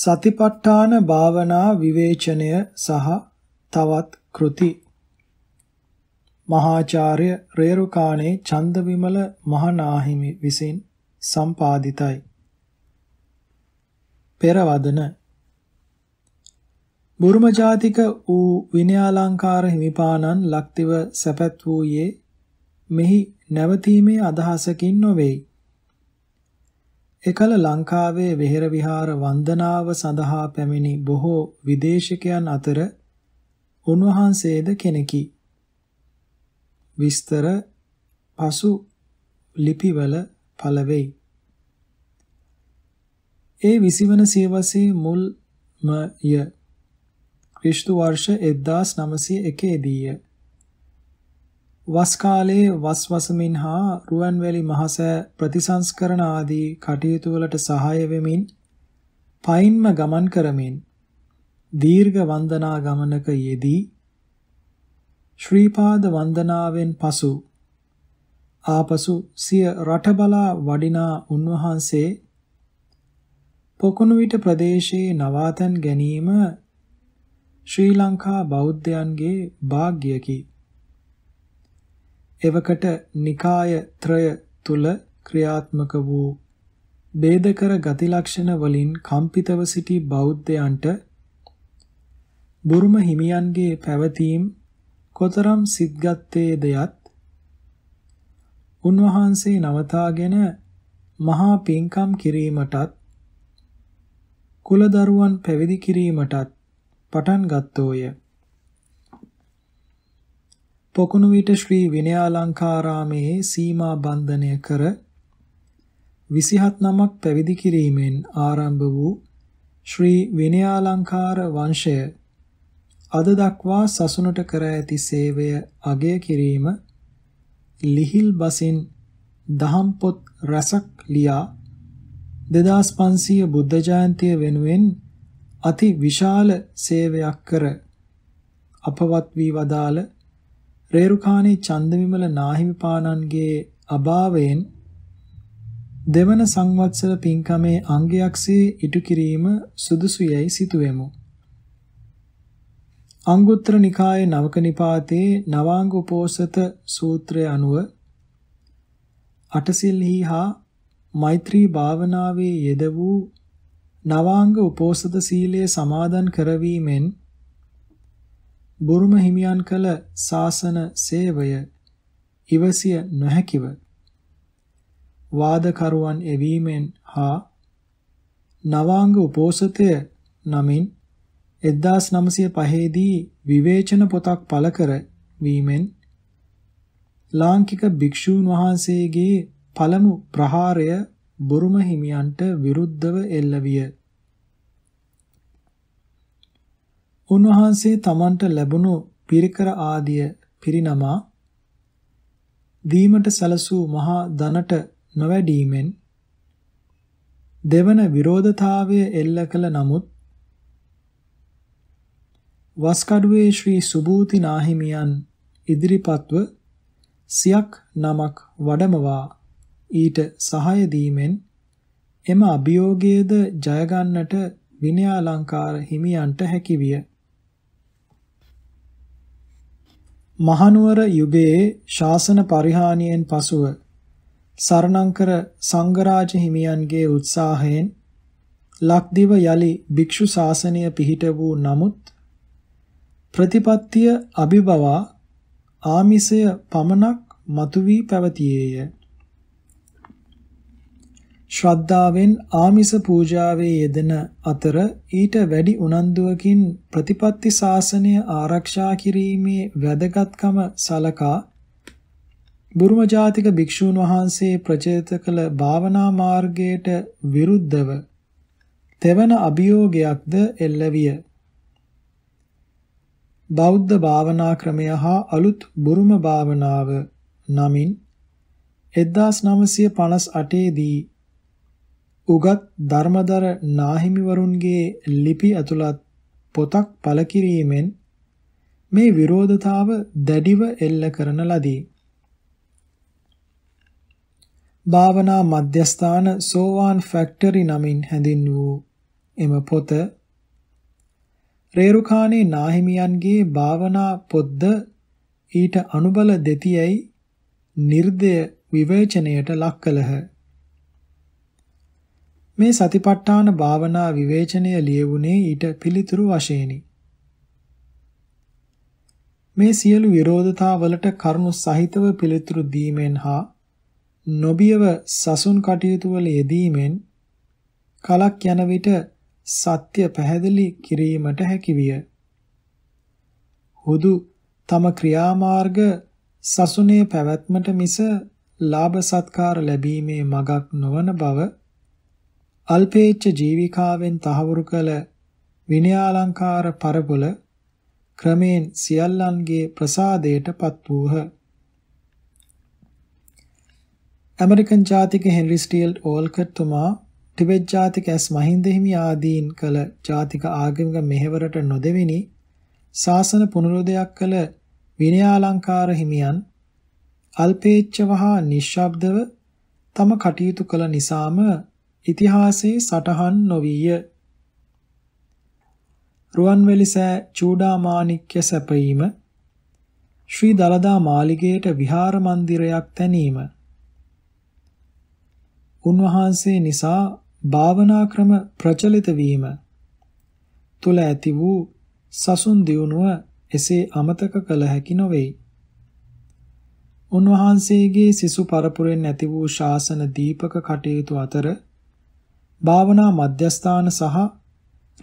සතිපට්ඨාන භාවනා විවේචනය සහ තවත් කෘති මහාචාර්ය රේරුකාණේ චන්දවිමල මහනාහිමි විසින් සම්පාදිතයි පෙරවදන බුරුම ජාතික වූ විනයාලංකාර හිමිපාණන් ලක්තිව සැපැත් වූයේ මෙහි නැවතීමේ අදහසකින් නොවේයි එකල ලංකාවේ වෙහෙර විහාර වන්දනාව සඳහා පැමිණි බොහෝ විදේශිකයන් අතර උන්වහන්සේද කෙනෙකි. විස්තර පසු ලිපිවල පළවෙයි. ඒ 20 වන සියවසේ මුල්මය ක්‍රිස්තු වර්ෂ 1901 දීය. වස් කාලයේ වස් වසමින් හා රුවන්වැලි මහසෑ ප්‍රතිසංස්කරණ ආදී කටයුතු වලට සහාය වෙමින් පයින්ම ගමන් කරමින් දීර්ඝ වන්දනා ගමනක යෙදී ශ්‍රීපාද වන්දනාවෙන් පසු ආපසු සිය රට බලා වඩිනා උන්වහන්සේ පොකුණුවිට ප්‍රදේශයේ නවාතැන් ගැනීම ශ්‍රී ලංකා බෞද්ධයන්ගේ වාග්යකි. එවකට නිකාය ත්‍රය තුල ක්‍රියාත්මක වූ ભેදකර ගති ලක්ෂණ වලින් කම්පිතව සිටි බෞද්ධයන්ට බුරුම හිමියන්ගේ පැවතීම් කොතරම් සිද්ගත්තේ දෙයත් උන්වහන්සේ නවතාගෙන මහා පින්කම් කිරීමටත් කුලදරුවන් පැවිදි කිරීමටත් පටන් ගත්තෝය. පොකුණු විට ශ්‍රී විනයාලංකාරාමේ සීමා බන්ධනය කර 27 නමක් පැවිදි කිරීමෙන් ආරම්භ වූ ශ්‍රී විනයාලංකාර වංශය අද දක්වා සසුනට කර ඇති සේවය අගය කිරීම ලිහිල් බසින් දහම් පොත් රසක් ලියා 2500 බුද්ධ ජයන්තිය වෙනුවෙන් අති විශාල සේවයක් කර අපවත් වී වදාළ රේරුකාණේ චන්දවිමල නාහිමිපාණන්ගේ අභාවයෙන් දෙවන සංවත්සර පින්කමේ අංගයක්සේ ඉටු කිරීම සුදුසු යයි සිතුවෙමු. අංගුත්තර නිකායේ නවක නිපාතේ නවාංග උපෝසත සූත්‍රය අනුව අටසිල්හි හා මෛත්‍රී භාවනාවේ යෙද වූ නවාංග උපෝසත සීලය සමාදන් කරවීමෙන් බුරුම හිමියන් කළ ශාසන සේවය ඉවසිය නොහැකිව වාදකරුවන් එවීමෙන් හා නවාංග උපෝසතය නමින් 1905 දී විවේචන පොතක් පළ කර වීමෙන් ලාංකික භික්ෂූන් වහන්සේගේ පළමු ප්‍රහාරය බුරුම හිමියන්ට විරුද්ධව එල්ල විය. උන්වහන්සේ තමන්ට ලැබුණු පිරිකර ආදිය පිරිනමා දීමට සැලසූ මහා ධනට නොවැඩීමෙන් දෙවන විරෝධතාවය එල්ල කළ නමුත් වස්කඩුවේ ශ්‍රී සුභූති නාහිමියන් ඉදිරිපත්ව සියක් නමක් වඩමවා ඊට සහාය දීමෙන් එම අභියෝගයේද ජයගන්නට විනයාලංකාර හිමියන්ට හැකිවිය. මහනුවර යුගයේ ශාසන පරිහානියෙන් පසුව සරණංකර සංඝරාජ හිමියන්ගේ උත්සාහයෙන් ලක්දිව යලි භික්ෂු ශාසනය පිහිට වූ නමුත් ප්‍රතිපත්තිය අභිබවා ආමිසය පමණක් මතුවී පැවතියේය. ශ්‍රද්ධාවෙන් ආමිස පූජාවේ යෙදෙන අතර ඊට වැඩි උනන්දුවකින් ප්‍රතිපත්ති ශාසනය ආරක්ෂා කිරීමේ වැදගත්කම සලකා බුරුම ජාතික භික්ෂූන් වහන්සේ ප්‍රචලිත කළ භාවනා මාර්ගයට විරුද්ධව තෙවන අභියෝගයක්ද එල්ලවිය. බෞද්ධ භාවනා ක්‍රමය හා අලුත් බුරුම භාවනාව නමින් 1958 දී උගත් ධර්මදර නාහිමිවරුන්ගේ ලිපි ඇතුළත් පොතක් පළ කිරීමෙන් මේ විරෝධතාව දැඩිව එල්ල කරන ලදී. භාවනා මධ්‍යස්ථාන සෝවාන් ෆැක්ටරි නමින් හැඳින් වූ එම පොත රේරුකාණේ නාහිමියන්ගේ භාවනා පොද්ද ඊට අනුබල දෙතියයි නිර්දය විවේචනයට ලක් කළහ. මේ සතිපට්ඨාන භාවනා විවේචනය ලියවුනේ ඊට පිළිතුරු වශයෙනි. මේ සියලු විරෝධතාවලට කරුණු සහිතව පිළිතුරු දීමෙන් හා නොබියව සසුන් කටයුතු වල යෙදීමෙන් කලක් යන විට සත්‍ය පැහැදිලි කිරීමට හැකිවිය. හුදු තම ක්‍රියාමාර්ග සසුනේ පැවැත්මට මිස ලාභ සත්කාර ලැබීමේ මගක් නොවන බව අල්පේච්ඡ ජීවිකාවෙන් තහවුරු කළ විනයාලංකාර පරපුල ක්‍රමෙන් සියල්ලන්ගේ ප්‍රසාදයටපත් වූහ. ඇමරිකන් ජාතික හෙන්රි ස්ටීල් ඕල්කට් තුමා ටිබෙට් ජාතික ඇස් මහින්ද හිමි ආදීන් කළ ජාතික ආගමික මෙහෙවරට නොදෙවෙනි ශාසන පුනරුදයක් කළ විනයාලංකාර හිමියන් අල්පේච්ඡව හා නිශ්ශබ්දව තම කටයුතු කළ නිසාම ඉතිහාසයේ සටහන් නොවිය. රුවන්වැලි සෑ චූඩාමාණික්‍ය සැපීම ශ්‍රී දලදා මාලිගයට විහාර මන්දිරයක් තැනීම උන්වහන්සේ නිසා භාවනා ක්‍රම ප්‍රචලිත වීම තුල ඇති වූ සසුන් දියුණුව එසේ අමතක කළ හැකි නොවේ. උන්වහන්සේගේ සිසු පරපුරෙන් ඇති වූ ශාසන දීපක කටයුතු අතර භාවනා මධ්‍යස්ථාන සහ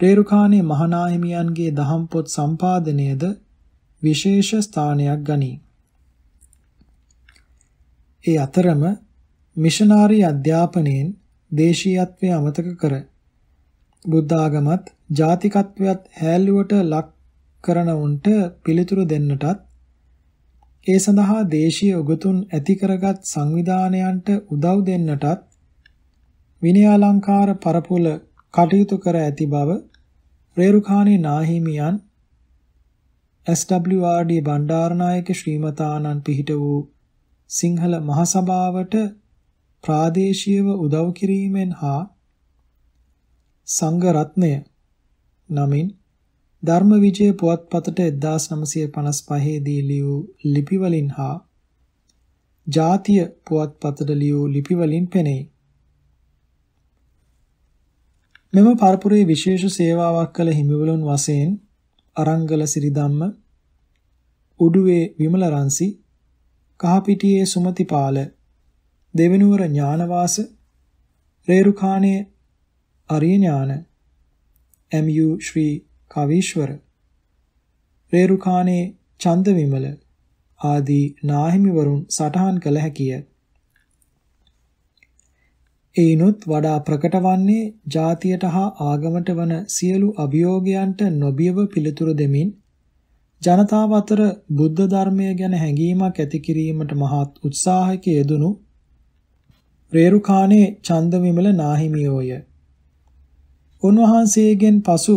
රේරුකාණේ මහානාහිමියන්ගේ දහම් පොත් සම්පාදනයේද විශේෂ ස්ථානයක් ගනී. ඒ අතරම මිෂනාරි අධ්‍යාපනයෙන් දේශීයත්වය අමතක කර බුද්ධාගමත් ජාතිකත්වයත් හැල්ලුවට ලක් කරන උන්ට පිළිතුරු දෙන්නටත් ඒ සඳහා දේශීය උගතුන් ඇති කරගත් සංවිධානයන්ට උදව් දෙන්නටත් විනයාලංකාර පරපුල කටයුතු කර ඇති බව රේරුකාණී නාහිමියන් SWRD බණ්ඩාරනායක ශ්‍රීමතාණන් පිහිට වූ සිංහල මහසභාවට ප්‍රාදේශීයව උදව් කිරීමෙන් හා සංඝ රත්නය නමින් ධර්ම විජය පුවත්පතට 1955 දී ලියූ ලිපිවලින් හා ජාතිය පුවත්පතට ලියූ ලිපිවලින් පෙනේ. මෙම පරපුරේ විශේෂ සේවාවක් කළ හිමිවලුන් වශයෙන් අරංගල සිරිධම්ම උඩුවේ විමලරන්සි කහපිටියේ සුමතිපාල දෙවෙනුවර ඥානවාස රේරුකාණේ අරිය ඥාන එම්.යු. ශ්‍රී කවීශ්වර රේරුකාණේ චන්ද විමල ආදී නාහිමිවරුන් සටහන් කළ හැකිය. එයිනුත් වඩා ප්‍රකට වන්නේ ජාතියට හා ආගමට වන සියලු අභියෝගයන්ට නොබියව පිළිතුරු දෙමින් ජනතාව අතර බුද්ධ ධර්මය ගැන හැඟීමක් ඇති කිරීමට මහත් උත්සාහයක යෙදුණු රේරුකාණේ චන්දවිමල නාහිමියෝය. උන්වහන්සේගෙන් පසු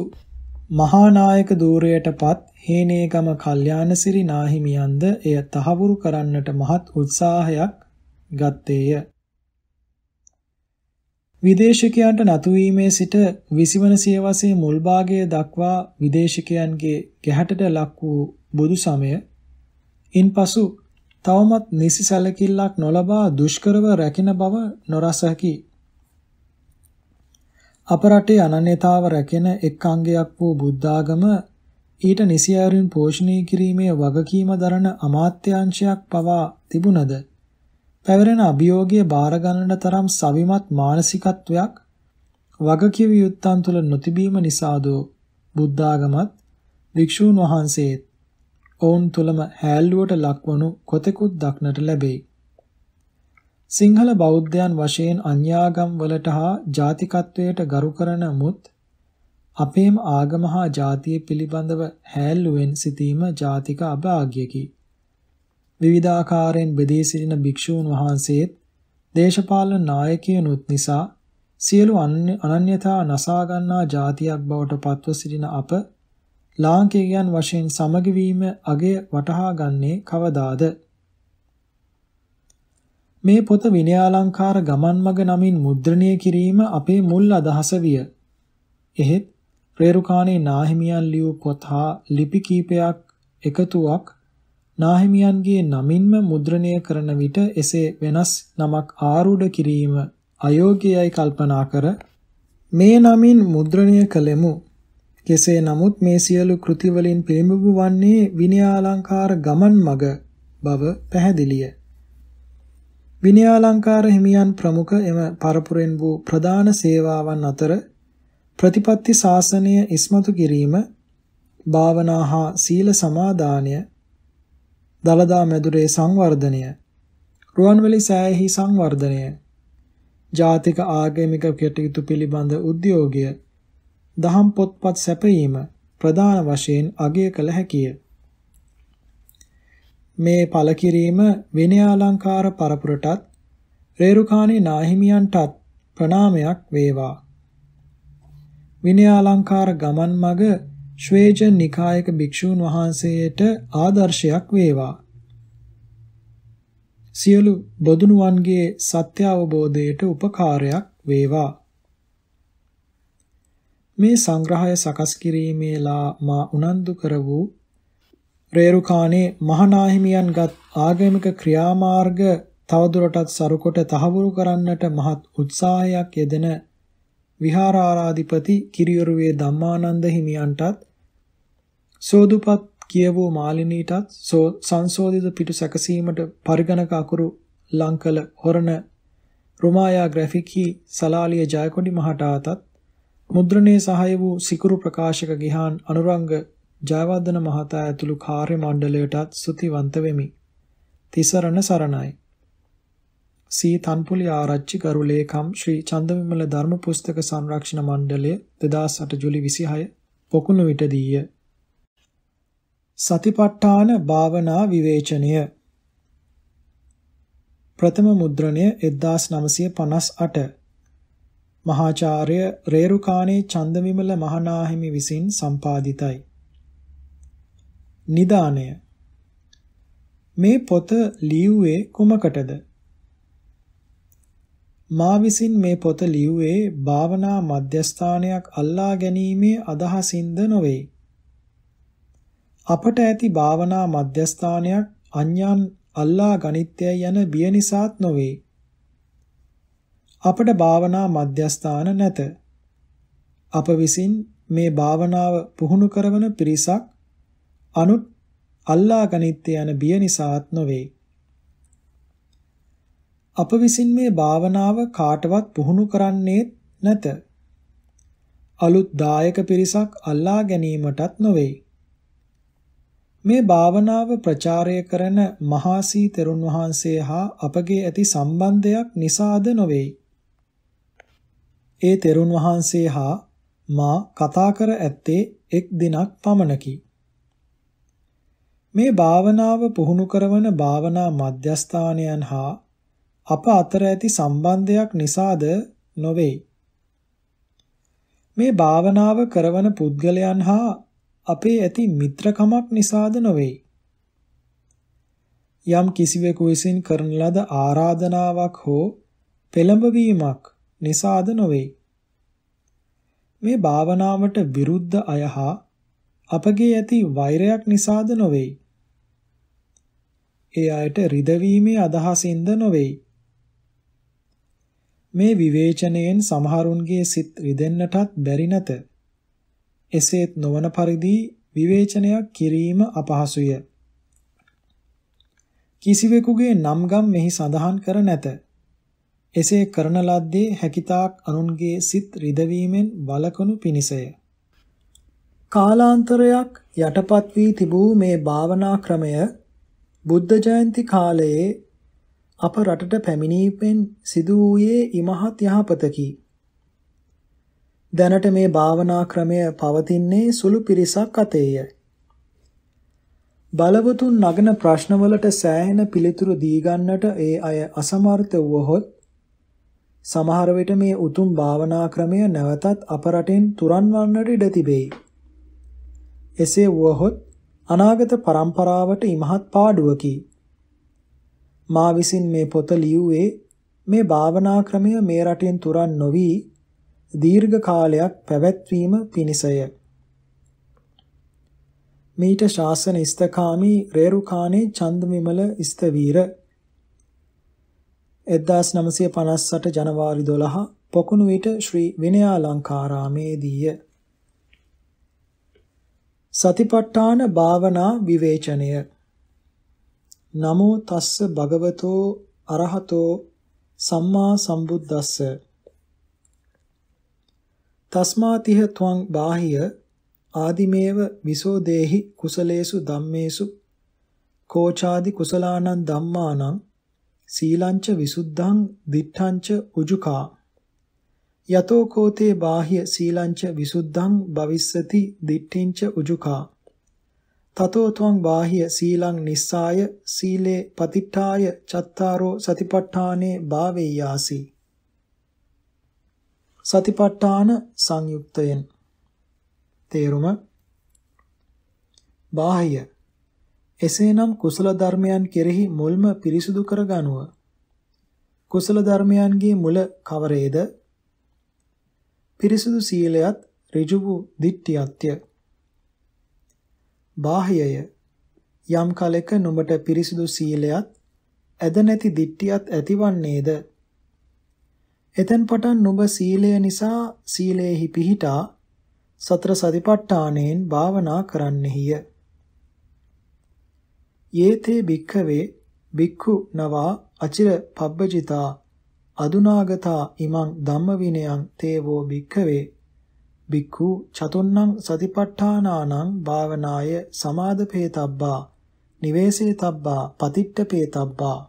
මහා නායක ධූරයටපත් හේනේගම කල්යාණසිරි නාහිමියන්ද එය තහවුරු කරන්නට මහත් උත්සාහයක් ගත්තේය. විදේශිකයන්ට නතුවීමේ සිට 20 වන සියවසේ මුල් භාගය දක්වා විදේශිකයන්ගේ ගැහැටට ලක් වූ බොදු සමය ඉන්පසු තවමත් නිසි සැලකිල්ලක් නොලබා දුෂ්කරව රැකින බව නොරසකි. අප රටේ අනන්‍යතාව රැකෙන එක් අංගයක් වූ බුද්ධාගම ඊට නිසියරින් පෝෂණය කිරීමේ වගකීම දරන අමාත්‍යාංශයක් පවා තිබුණද පැවරෙන අභියෝගය බාර තරම් සවිමත් මානසිකත්වයක් වගකිව යුත්තන් තුළ නොතිබීම නිසාද බුද්ධාගමත් භික්ෂූන් වහන්සේත් ඔවුන් තුළම හැල්ලුවට ලක්වනු කොතෙකුත් දක්නට ලැබේ. සිංහල බෞද්ධයන් වශයෙන් අන්‍යාගම් වලට හා ජාතිකත්වයට ගරු කරන මුත් අපේම ආගම හා ජාතිය පිළිබඳව හැල්ලුවෙන් සිටීම ජාතික අභාග්‍යකි. විවිධාකාරයෙන් බෙදී සිටින භික්ෂූන් වහන්සේත් දේශපාලන නායකයනුත් නිසා සියලු අනන්‍යතා නසා ගන්නා જાතියක් බවට පත්ව සිටින අප ලාංකිකයන් වශයෙන් සමග වීම අගය වටහා ගන්නේ කවදාද මේ පොත විනයාලංකාර ගමන්මග නමින් මුද්‍රණය කිරීම අපේ මුල් අදහස විය. එහෙත් රේරුකාණේ නාහිමියන් ලියූ පොත් හා ලිපි කීපයක් එකතුවක් නාහිමියන්ගේ නමින්ම මුද්‍රණය කරන විට එසේ වෙනස් නමක් ආරූඪ කිරීම අයෝග්‍යයි කල්පනා කර මේ නමින් මුද්‍රණය කළෙමු. කෙසේ නමුත් මේ සියලු කෘතිවලින් පිළිඹු වන්නේ විනයාලංකාර ගමන් මග බව පැහැදිලිය. විනයාලංකාර හිමියන් ප්‍රමුඛ එම පරපුරෙන් වූ ප්‍රධාන සේවාවන් අතර ප්‍රතිපත්ති ශාසනය ඉස්මතු කිරීම භාවනා හා සීල සමාදානය දලදා මැදුරේ සංවර්ධනය රුවන්වැලි සෑයෙහි සංවර්ධනය ජාතික ආගමික කටයුතු පිළිබඳ උද්‍යෝගය දහම් පොත්පත් සැපයීම ප්‍රධාන වශයෙන් අගය කළ හැකිය. මේ පළ කිරීම විනයාලංකාර පරපුරටත් රේරුකාණී නාහිමියන්ටත් ප්‍රණාමයක් වේවා. විනයාලංකාර ගමන් මග ශ්වේජ නිකායක භික්ෂූන් වහන්සේට ආදර්ශයක් වේවා. සියලු බොදුනුවන්ගේ සත්‍ය අවබෝධයට උපකාරයක් වේවා. මේ සංග්‍රහය සකස් කිරීමේලා මා උනන්දු කර වූ රේරුකාණේ මහනාහිමියන්ගත් ආගමික ක්‍රියාමාර්ග තවදුරටත් සරුකොට තහවුරු කරන්නට මහත් උත්සාහයක් යෙදෙන විහාරාරාධිපති කිරියොරුවේ ධම්මානන්ද හිමියන්ටත් සෝදුපත් කියවූ මාලිනීටත් සංශෝධිත පිටු සැකසීමට පරිගණක අකුරු ලංකල හොරණ රුමායා ග්‍රැෆික්හි සලාලිය ජයකොඩි මහට අතත් මුද්‍රණයේ සහය වූ සිකුරු ප්‍රකාශක ගිහාන් අනුරංග ජයවර්ධන මහතා ඇතුළු කාර්ය මණ්ඩලයටත් සුතිවන්ත වෙමි. තිසරණ සරණයි. සී තන්පුලි ආරච්චි ගරු ලේකම් ශ්‍රී චන්දවිමල ධර්ම පුස්තක සංරක්ෂණ මණ්ඩලය 2008 ජූලි 26 පොකුණු විටදීය. සතිපට්ඨාන භාවනා විවේචනය ප්‍රථම මුද්‍රණය 1958 මහාචාර්ය රේරුකාණේ චන්දවිමල මහනාහිමි විසින් සම්පාදිතයි. නිදානය මේ පොත ලියුවේ කුමකටද? මා විසින් මේ පොත ලිව්වේ භාවනා මධ්‍යස්ථානයක් අල්ලා ගැනීමේ අදහසින්ද නොවේ. අපට ඇති භාවනා මධ්‍යස්ථානයක් අඥාන් අල්ලා ගනිත්‍ය යන බිය නිසාත් නොවේ. අපට භාවනා මධ්‍යස්ථාන නැත. අප විසින් මේ භාවනාව පුහුණු කරවන පිරිසක් අනුත් අල්ලා ගනිත්‍ය යන බිය නිසාත් නොවේ. අප විසින් මේ භාවනාව කාටවත් පුහුණු කරන්නේ නැත. අලුත් දායක පිරිසක් අල්ලා ගැනීමටත් නොවේ. මේ භාවනාව ප්‍රචාරය කරන මහාසී තෙරුන් වහන්සේ හා අපගේ ඇති සම්බන්ධයක් නිසාද නොවේ. ඒ තෙරුන් වහන්සේ හා මා කතා කර ඇත්තේ එක් දිනක් පමණකි. මේ භාවනාව පුහුණු කරවන භාවනා මධ්‍යස්ථානයන් හා අප අතර ඇති සම්බන්ධයක් නිසාද නොවේ. මේ භාවනාව කරවන පුද්ගලයන් හා අපේ ඇති මිත්‍රකමක් නිසාද නොවේ. යම් කිසිවෙකු විසින් කරන ලද ආරාධනාවක් හෝ පෙළඹවීමක් නිසාද නොවේ. මේ භාවනාවට විරුද්ධ අය හා අපගේ ඇති වෛරයක් නිසාද නොවේ. ඒ අයට රිදවීමේ අදහසින්ද නොවේ. මේ විවේචනයෙන් සමහරුන්ගේ සිත් රිදෙන්නටත් බැරි නැත. එසේත් නොවන පරිදි විවේචනයක් කිරීම අපහසුය. කිසිවෙකුගේ නම්ගම් මෙහි සඳහන් කර නැත. එසේ කරන ලද්දේ හැකිතාක් අනුන්ගේ සිත් රිදවීමෙන් වළකනු පිණිසය. කාලාන්තරයක් යටපත් වී තිබූ මේ භාවනා ක්‍රමය බුද්ධ ජයන්ති කාලයේ අප රටට පැමිණීමෙන් සිදු වූයේ ඉමහත් යහපතකි. දැනට මේ භාවනා ක්‍රමය පවතින්නේ සුළු පිරිසක් අතේය. බලවතුන් නගන ප්‍රශ්නවලට සෑහෙන පිළිතුරු දී ගන්නට ඒ අය අසමර්ථ වුවහොත් සමහර විට මේ උතුම් භාවනා ක්‍රමය නැවතත් අප රටෙන් තුරන් වන්නට ඉඩ තිබේ. එසේ වුවහොත් අනාගත පරම්පරාවට ඉමහත් පාඩුවකි. මා විසින් මේ පොත ලියුවේ මේ භාවනා ක්‍රමය මේ රටෙන් තුරන් නොවි දීර්ඝ කාලයක් පැවැත්වීම පිණිසය. මීට ශාසන ඉස්තකාමී රේරුකාණේ චන්දමිමල ඉස්තවීර 1958 ජනවාරි 12 පොකුණු විට ශ්‍රී විනයාලංකාරාමේදීය. සතිපට්ඨාන භාවනා විවේචනය නමෝ තස්ස භගවතෝ අරහතෝ සම්මා සම්බුද්දස්ස තස්මාතිහ ත්වං බාහිය ආදිමේව විසෝ දේහි කුසලේසු ධම්මේසු කෝචාදි කුසලානං ධම්මානං සීලංච විසුද්ධං දිඨංච උජුකා යතෝ කෝතේ බාහ්‍ය සීලංච විසුද්ධං භවිස්සති දිඨින්ච උජුකා තතෝ ත්වං බාහ්‍ය සීලං නිස්සාය සීලේ පතිට්ඨාය චත්තාරෝ සතිපට්ඨානේ භාවේයාසි සතිපට්ඨාන සංයුක්තයෙන් තේරුම බාහ්‍ය එසේනම් කුසල ධර්මයන් කෙරෙහි මුල්ම පිරිසුදු කර ගනුව කුසල ධර්මයන්ගේ මුල කවරේද පිරිසුදු සීලයත් ඍජු වූ දිට්ඨියත්ය බාහ්‍යය යම් කලෙක නුඹට පිරිසිදු සීලයත් ඇද නැති දිට්ඨියත් ඇතිවන්නේද එතෙන් පටන් නුඹ සීලය නිසා සීලයෙහි පිහිටා සතර සතිපට්ඨානෙන් භාවනා කරන්නෙහිය යේතේ භික්ඛවේ භික්ඛු නවා අචිර පබ්බජිතා අදුනාගතා ඉමං ධම්ම විනයං තේවෝ භික්ඛවේ බික්ඛු චතුන්නම් සතිපට්ඨානානං භාවනාය සමාදපේතබ්බා නිවේසේතබ්බා පතිට්ඨපේතබ්බා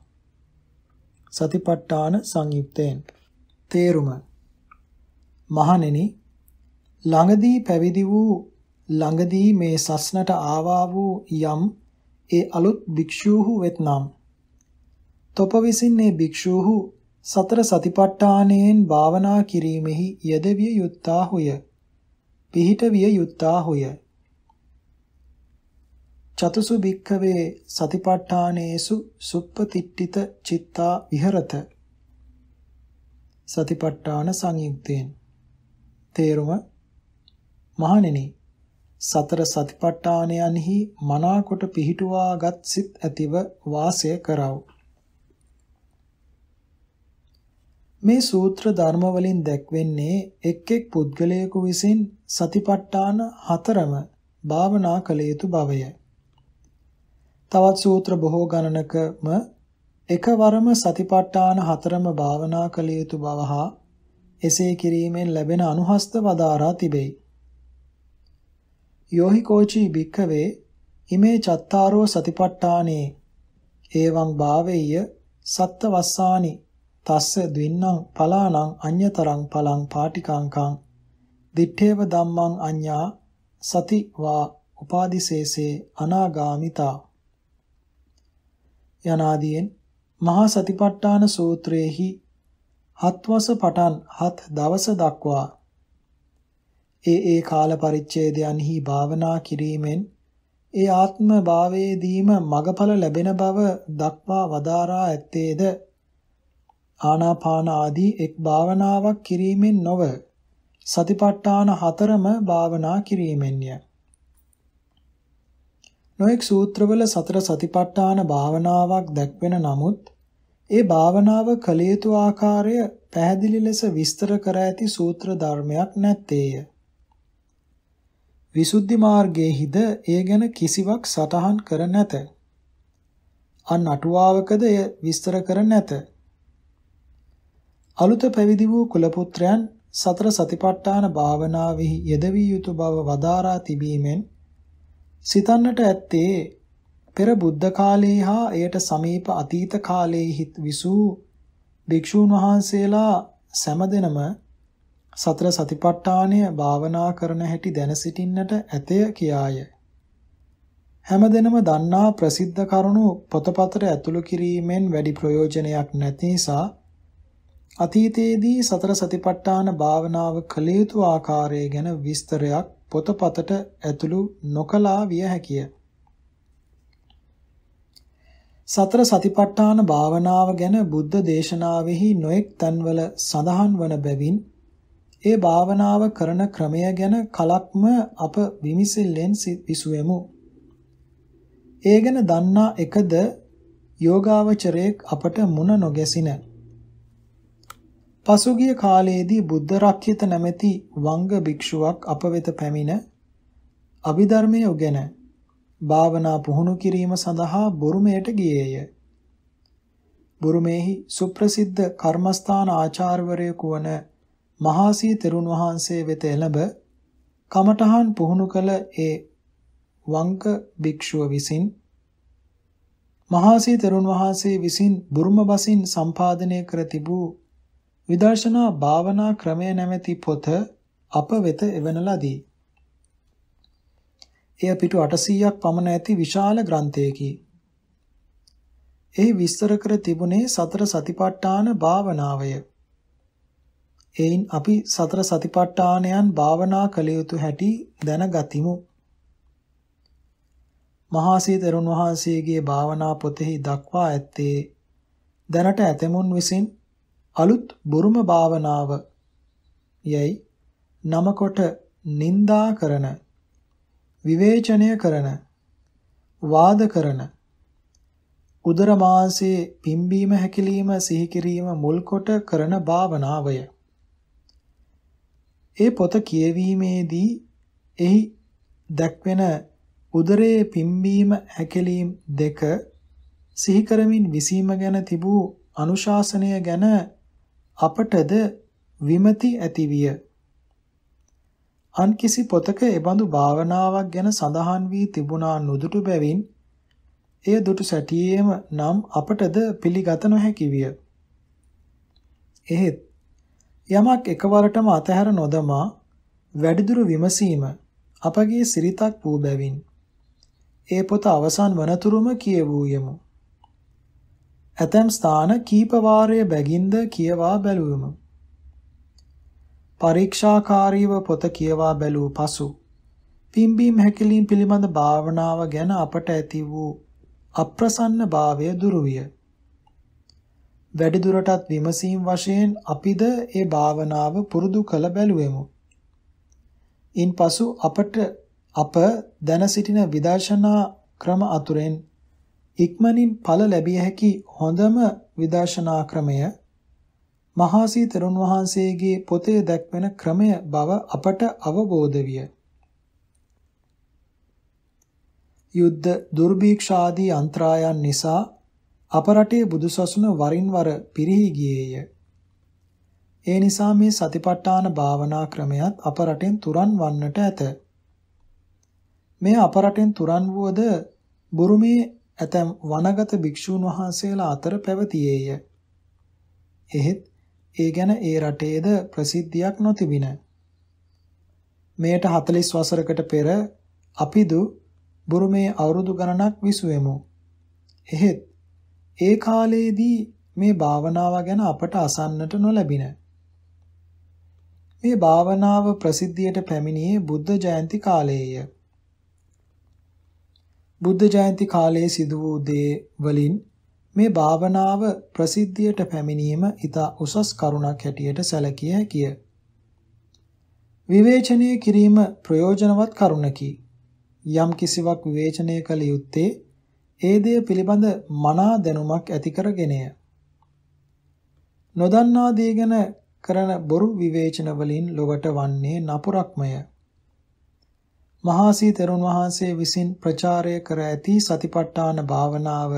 සතිපට්ඨාන සංයුක්තයෙන් තේරුම මහණෙනි ළඟදී පැවිදි වූ ළඟදී මේ සස්නට ආවා වූ යම් ඒ අලුත් භික්ෂූහු වෙත්නම් තොප විසින් මේ භික්ෂූහු සතර සතිපට්ඨානයෙන් භාවනා කිරීමෙහි යෙදවිය යුත්තාහුය පිහිට විය යුත්තාහුය. චතුසු භික්ඛවේ සතිපට්ඨානේසු සුප්පතිට්ඨිත චිත්තා විහෙරත සතිපට්ඨාන සංයුක්තයෙන් තේරුම මහණෙනි සතර සතිපට්ඨානයන්හි මනාකොට පිහිටුවාගත් සිත් ඇතිව වාසය කරවෝ මේ සූත්‍ර ධර්ම වලින් දැක්වෙන්නේ එක් එක් පුද්ගලයෙකු විසින් සතිපට්ඨාන හතරම භාවනා කළ යුතු බවය. තවත් සූත්‍ර බොහෝ ගණනකම එකවරම සතිපට්ඨාන හතරම භාවනා කළ යුතු බව හා එසේ කිරීමෙන් ලැබෙන අනුහස්ත වදාරා තිබේ. යෝහි කෝචි භික්ඛවේ ඉමේ චත්තාරෝ සතිපට්ඨානේ එවං භාවෙය්‍ය සත්ත වස්සානි තස්ස ද්වින්නම් පලානං අඤ්‍යතරං පලං පාටිකාංකං දිත්තේව ධම්මං අඤ්ඤා සති වා උපාදිසේසේ අනාගාමිතා යනාදීන් මහා සතිපට්ඨාන සූත්‍රයේහි හත්වස පටන් හත් දවස දක්වා ඒ ඒ කාල පරිච්ඡේදයන්හි භාවනා කිරීමෙන් ඒ ආත්ම භාවයේදීම මගඵල ලැබෙන බව දක්වා වදාරා ඇත්තේද ආනාපාන ආදී එක් භාවනාවක් කිරීමෙන් නොව සතිපට්ඨාන හතරම භාවනා කිරීමෙන්ය. නොඑක් සූත්‍රවල සතර සතිපට්ඨාන භාවනාවක් දැක්වෙන නමුත් ඒ භාවනාව කළ යුතු ආකාරය පැහැදිලි ලෙස විස්තර කර ඇති සූත්‍ර ධර්මයක් නැත්තේය. විසුද්ධි මාර්ගයේහිද ඒ ගැන කිසිවක් සටහන් කර නැත. අන් අටුවාවකද එය විස්තර කර නැත. අලුත පැවිදි වූ කුලපුත්‍රයන් සතර සතිපට්ඨාන භාවනාවෙහි යෙදවිය යුතු බව වදාරා තිබීමෙන් සිතන්නට ඇත්තේ පෙර බුද්ධ කාලයේ හා එයට සමීප අතීත කාලයේ හිත් විසූ භික්ෂූන් වහන්සේලා සැමදෙනම සතර සතිපට්ඨානය භාවනා කරන හැටි දැන සිටින්නට ඇතය කියාය. හැමදෙනම දන්නා ප්‍රසිද්ධ කරුණු පොතපතට ඇතුළු කිරීමෙන් වැඩි ප්‍රයෝජනයක් නැති නිසා අතීතයේදී සතර සතිපට්ඨාන භාවනාව කළ යුතු ආකාරය ගැන විස්තරයක් පොතපතට ඇතුළු නොකලා විය හැකිය. සතර සතිපට්ඨාන භාවනාව ගැන බුද්ධ දේශනාවෙහි නොඑක් තන්වල සඳහන් වන බැවින් ඒ භාවනාව කරන ක්‍රමය ගැන කලක්ම අප විමිසෙල්ලෙන් විසුවෙමු. ඒ ගැන දන්නා එකද යෝගාවචරයේ අපට මුණ නොගැසින පසුගිය කාලයේදී බුද්ධ රක්ෂිත නැමැති වංග භික්ෂුවක් අප වෙත පැමිණ අභිධර්මය උගෙන භාවනා පුහුණු කිරීම සඳහා බුරුමයට ගියේය. බුරුමේහි සුප්‍රසිද්ධ කර්මස්ථාන ආචාර්යවරයෙකු වන මහාසී තෙරුන් වහන්සේ වෙත එළඹ කමඨහන් පුහුණු කළ ඒ වංක භික්ෂුව විසින් මහාසී තෙරුන් වහන්සේ විසින් බුරුම බසින් සම්පාදනය කර තිබූ විදර්ශනා භාවනා ක්‍රමය නැමැති පොත අප වෙත එවන ලදී. එය පිටු 800ක් පමණ ඇති විශාල ග්‍රන්ථයකි. එහි විස්තර කර තිබුණේ සතර සතිපට්ඨාන භාවනාවය. එයින් අපි සතර සතිපට්ඨානයන් භාවනා කළ යුතු හැටි දැනගතිමු. මහාසී තෙරුන් වහන්සේගේ භාවනා පොතෙහි දක්වා ඇත්තේ දැනට ඇතමුන් විසින් අලුත් බුරුම භාවනාව යයි නමකොට නින්දා කරන විවේචනය කරන වාද කරන උදර මාසයේ පිම්බීම හැකිලිම සිහි කිරීම මුල් කොට කරන භාවනාවය. ඒ පොත කියවීමේදී එහි දැක්වෙන උදරයේ පිම්බීම හැකිලීම් දෙක සිහි කරමින් විසීම ගැන තිබූ අනුශාසනය ගැන අපටද විමති ඇතිවිය. අන් කිසි පොතක එබඳු භාවනාවක් ගැන සඳහන් වී තිබුණා නුදුටු බැවින් එය දුටු සැටියේම නම් අපටද පිළිගත නොහැකි විය. එහෙත් යමක් එකවරටම අතහැර නොදමා වැඩිදුර විමසීම අපගේ සිරිතක් වූ බැවින් ඒ පොත අවසන් වනතුරුම කියවූයෙමු. ඇතැම් ස්ථාන කීපවාරය බැගින්ද කියවා බැලුවම. පරීක්ෂාකාරීව පොත කියවා බැලූ පසු පිම්බීම් හැකිලීම් පිළිබඳ භාවනාව ගැන අපට ඇති වූ අප්‍රසන්න භාවය දුරු විය. වැඩිදුරටත් විමසීම් වශයෙන් අපිද ඒ භාවනාව පුරුදු කළ බැලුවෙමු. ඉන්පසු අපට අප දැන සිටින විදර්ශනා ක්‍රම අතුරෙන් ඉක්මනින් ඵල ලැබිය හැකි හොඳම විදර්ශනා ක්‍රමය මහාසී තෙරුන් වහන්සේගේ පොතේ දැක්වෙන ක්‍රමය බව අපට අවබෝධ විය. යුද්ධ දුර්භීක්ෂාදී අන්ත්‍රායන් නිසා අප රටේ බුදුසසුන වරින් වර පිරිහි ගියේය. ඒ නිසා මේ සතිපට්ඨාන භාවනා ක්‍රමයත් අප රටෙන් තුරන් වන්නට ඇත. මේ අප රටෙන් තුරන් වූද බුරුමේ ඇතැම් වනගත භික්ෂූන් වහන්සේලා අතර පැවතියේය. එහෙත් ඒ ගැන ඒ රටේද ප්‍රසිද්ධියක් නොතිබින. මෙයට 40 වසරකට පෙර අපිදු බුරුමේ අවුරුදු ගණනක් විසුවෙමු. එහෙත් ඒ කාලයේදී මේ භාවනාව ගැන අපට අසන්නට නොලැබින. මේ භාවනාව ප්‍රසිද්ධියට පැමිණියේ බුද්ධ ජයන්ති කාලයේය. බුද්ධ ජයන්ති කාලයේ සිදු වූ දේ වලින් මේ භාවනාව ප්‍රසිද්ධියට පැමිණීම ඉතා උසස් කරුණක් හැටියට සැලකිය හැකිය. විවේචනය කිරීම ප්‍රයෝජනවත් කරුණකි. යම් කිසිවක් විවේචනය කළ යුත්තේ ඒ දේ පිළිබඳ මනා දැනුමක් ඇති කරගෙනය. නොදන්නා දේ ගැන කරන බොරු විවේචන වලින් ලොවට වන්නේ නපුරක්මය. මහාසී තෙරුන් වහන්සේ විසින් ප්‍රචාරය කර ඇති සතිපට්ඨාන භාවනාව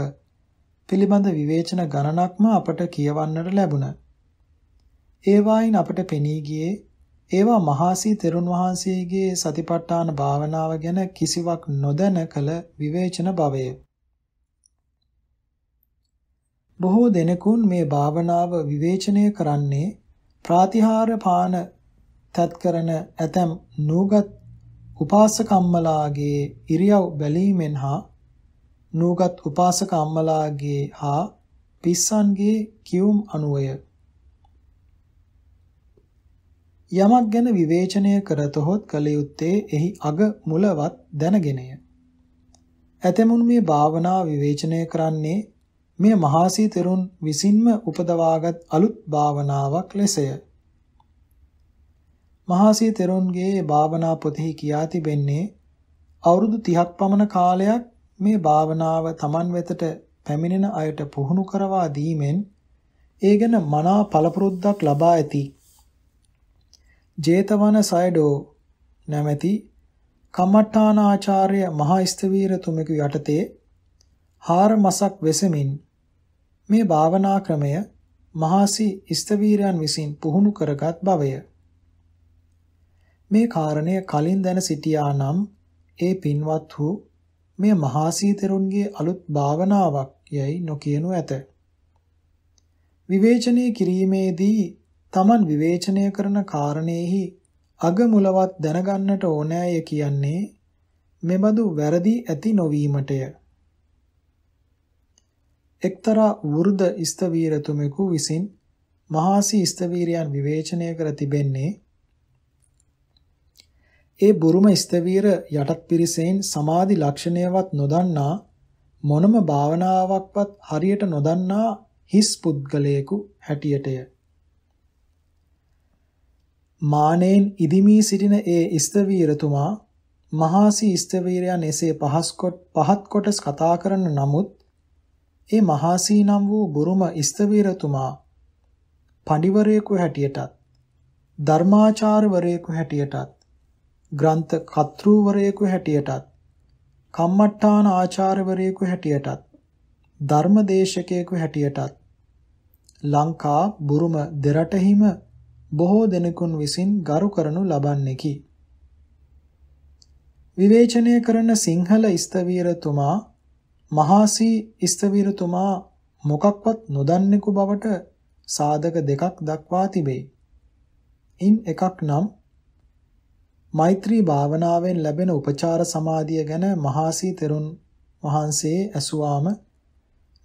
පිළිබඳ විවේචන ගණනක්ම අපට කියවන්නට ලැබුණා. ඒවායින් අපට පෙනී ගියේ ඒවා මහාසී තෙරුන් වහන්සේගේ සතිපට්ඨාන භාවනාව ගැන කිසිවක් නොදැන කළ විවේචන භවය. බොහෝ දෙනෙකුන් මේ භාවනාව විවේචනය කරන්නේ ප්‍රාතිහාර පාන තත් කරන ඇතම් නූගත් උපාසක අම්මලාගේ ඉරියව් බැලීමෙන් හා නූගත් උපාසක අම්මලාගේ හා පිස්සන්ගේ කියුම් අනුවය. යමක් ගැන විවේචනය කරතොත් කළ යුත්තේ එහි අග මුලවත් දැනගෙනය. ඇතමුන් මේ භාවනා විවේචනය කරන්නේ මේ මහාසී තෙරුන් විසින්ම උපදවාගත් අලුත් භාවනාවක් ලෙසය. මහාසී තෙරුන්ගේ භාවනා පොතෙහි කියා තිබෙන්නේ අවුරුදු 30ක් පමණ කාලයක් මේ භාවනාව Taman වෙතට පැමිණෙන අයට පුහුණු කරවා දීමෙන් ඒ ගැන මනා පළපුරුද්දක් ලබා ඇති. ජේතවන සයඩෝ නැමැති කමඨාන ආචාර්ය මහස්තවීරතුමෙකු යටතේ හාර මසක් වෙසමින් මේ භාවනා ක්‍රමය මහසි ස්තවීරයන් විසින් පුහුණු කරගත් බවය. මේ කාරණය කලින් දැන සිටියා නම් ඒ පින්වත් වූ මේ මහාසීතරුන්ගේ අලුත් භාවනාවක් යැයි නොකියනු ඇත. විවේචනය කිරීමේදී තමන් විවේචනය කරන කාරණේහි අගමුලවත් දැනගන්නට ඕනෑය කියන්නේ මෙබඳු වැරදි ඇති නොවීමටය. එක්තරා වෘද ස්තවීරතුමෙකු විසින් මහාසී ස්තවීරයන් විවේචනය කර තිබෙන්නේ ඒ බුරුම ස්තවීර යටත් පිරිසෙන් සමාධි ලක්ෂණයවත් නොදන්නා මොනම භාවනාවක්වත් හරියට නොදන්නා හිස් පුද්ගලයෙකු හැටියටය. මානෙන් ඉදිමී සිටින ඒ ස්තවීරතුමා මහාසී ස්තවීරයන් එසේ පහස්කොට පහත් කොටස් කතා කරන නමුත් ඒ මහාසී නම් වූ බුරුම ස්තවීරතුමා පඬිවරයෙකු හැටියටත් ධර්මාචාර්යවරයෙකු හැටියටත් ග්‍රන්ථ කර්තෘවරයෙකු හැටියටත් කම්මට්ටාන ආචාර්යවරයෙකු හැටියටත් ධර්මදේශකයෙකු හැටියටත් ලංකා බුරුම දෙරටෙහිම බොහෝ දෙනෙකුන් විසින් ගරු කරනු ලබන්නේකි. විවේචනය කරන සිංහල ස්තවීරතුමා මහාසී ස්තවීරතුමා මොකක්වත් නොදන්නෙකු බවට සාධක දෙකක් දක්වා තිබේ. ඉන් එකක් නම් මෛත්‍රී භාවනාවෙන් ලැබෙන උපචාර සමාධිය ගැන මහාසී තෙරුන් වහන්සේ ඇසුවාම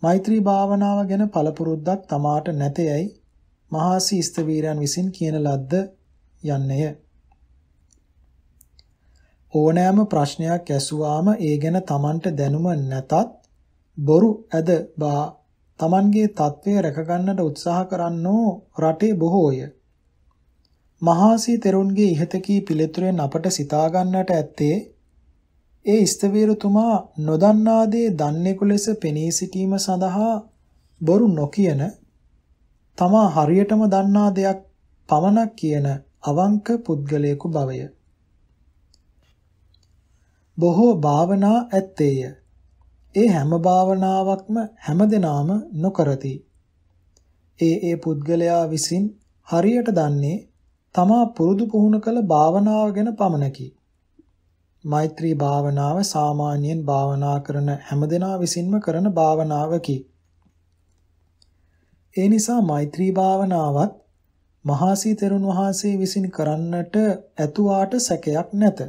මෛත්‍රී භාවනාව ගැන පළපුරුද්දක් තමාට නැතේයි මහාසී ස්තවීරයන් විසින් කියන ලද්ද යන්නේය. ඕනෑම ප්‍රශ්නයක් ඇසුවාම ඒ ගැන Tamanට දැනුම නැතත් බොරු ඇද බා Tamanගේ தત્ත්වය රැකගන්නට උත්සාහ කරන්නෝ රටේ බොහෝය. මහාසී තෙරුන්ගේ ඉහතකී පිළිතුරෙන් අපට සිතා ගන්නට ඇත්තේ ඒ ස්තවීරතුමා නොදන්නා දේ දන්නේකු ලෙස පෙනී සිටීම සඳහා බොරු නොකියන තමා හරියටම දන්නා දෙයක් පමණක් කියන අවංක පුද්ගලයෙකු බවය. බොහෝ භාවනා ඇත්තේය. ඒ හැම භාවනාවක්ම හැමදෙනාම නොකරති. ඒ ඒ පුද්ගලයා විසින් හරියට දන්නේ තමා පුරුදු පුහුණු කළ භාවනාව ගැන පමණකි. මෛත්‍රී භාවනාව සාමාන්‍යයෙන් භාවනා කරන හැමදෙනා විසින්ම කරන භාවනාවකි. ඒ නිසා මෛත්‍රී භාවනාවත් මහාසී තෙරුන් වහන්සේ විසින් කරන්නට ඇතුවාට සැකයක් නැත.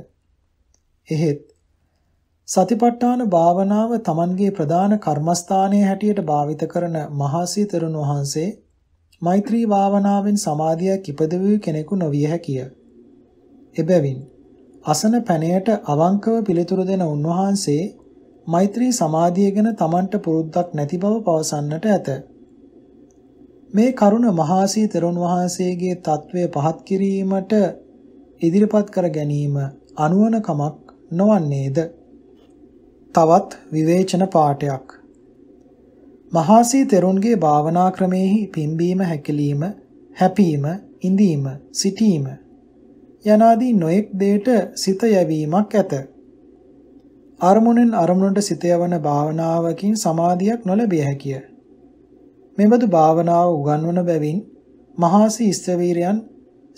එහෙත් සතිපට්ඨාන භාවනාව Tamanගේ ප්‍රධාන කර්මස්ථානයේ හැටියට භාවිත කරන මහාසී තෙරුන් වහන්සේ මෛත්‍රී භාවනාවෙන් සමාධියක් ඉපදවිය කෙනෙකු නොවිය හැකිය. එබැවින් අසන පැනයට අවංකව පිළිතුරු දෙන උන්වහන්සේ මෛත්‍රී සමාධිය ගැන Tamanට පුරුද්දක් නැති බව පවසන්නට ඇත. මේ කරුණ මහාසී තෙරුන් වහන්සේගේ తත්වය පහත් කිරීමට ඉදිරිපත් කර ගැනීම අනුවණකමක් නොවන්නේද? තවත් විවේචන පාඩයක් මහාසී තෙරුන්ගේ භාවනා ක්‍රමෙහි පිම්බීම හැකිලිම හැපීම ඉඳීම සිටීම යනාදී නොඑක් දෙයට සිත යැවීමක් ඇත අරමුණෙන් අරමුණට සිත යවන භාවනාවකින් සමාධියක් නොලැබිය හැකිය මෙබඳු භාවනාව උගන්වන බැවින් මහාසී ඉස්තවීරයන්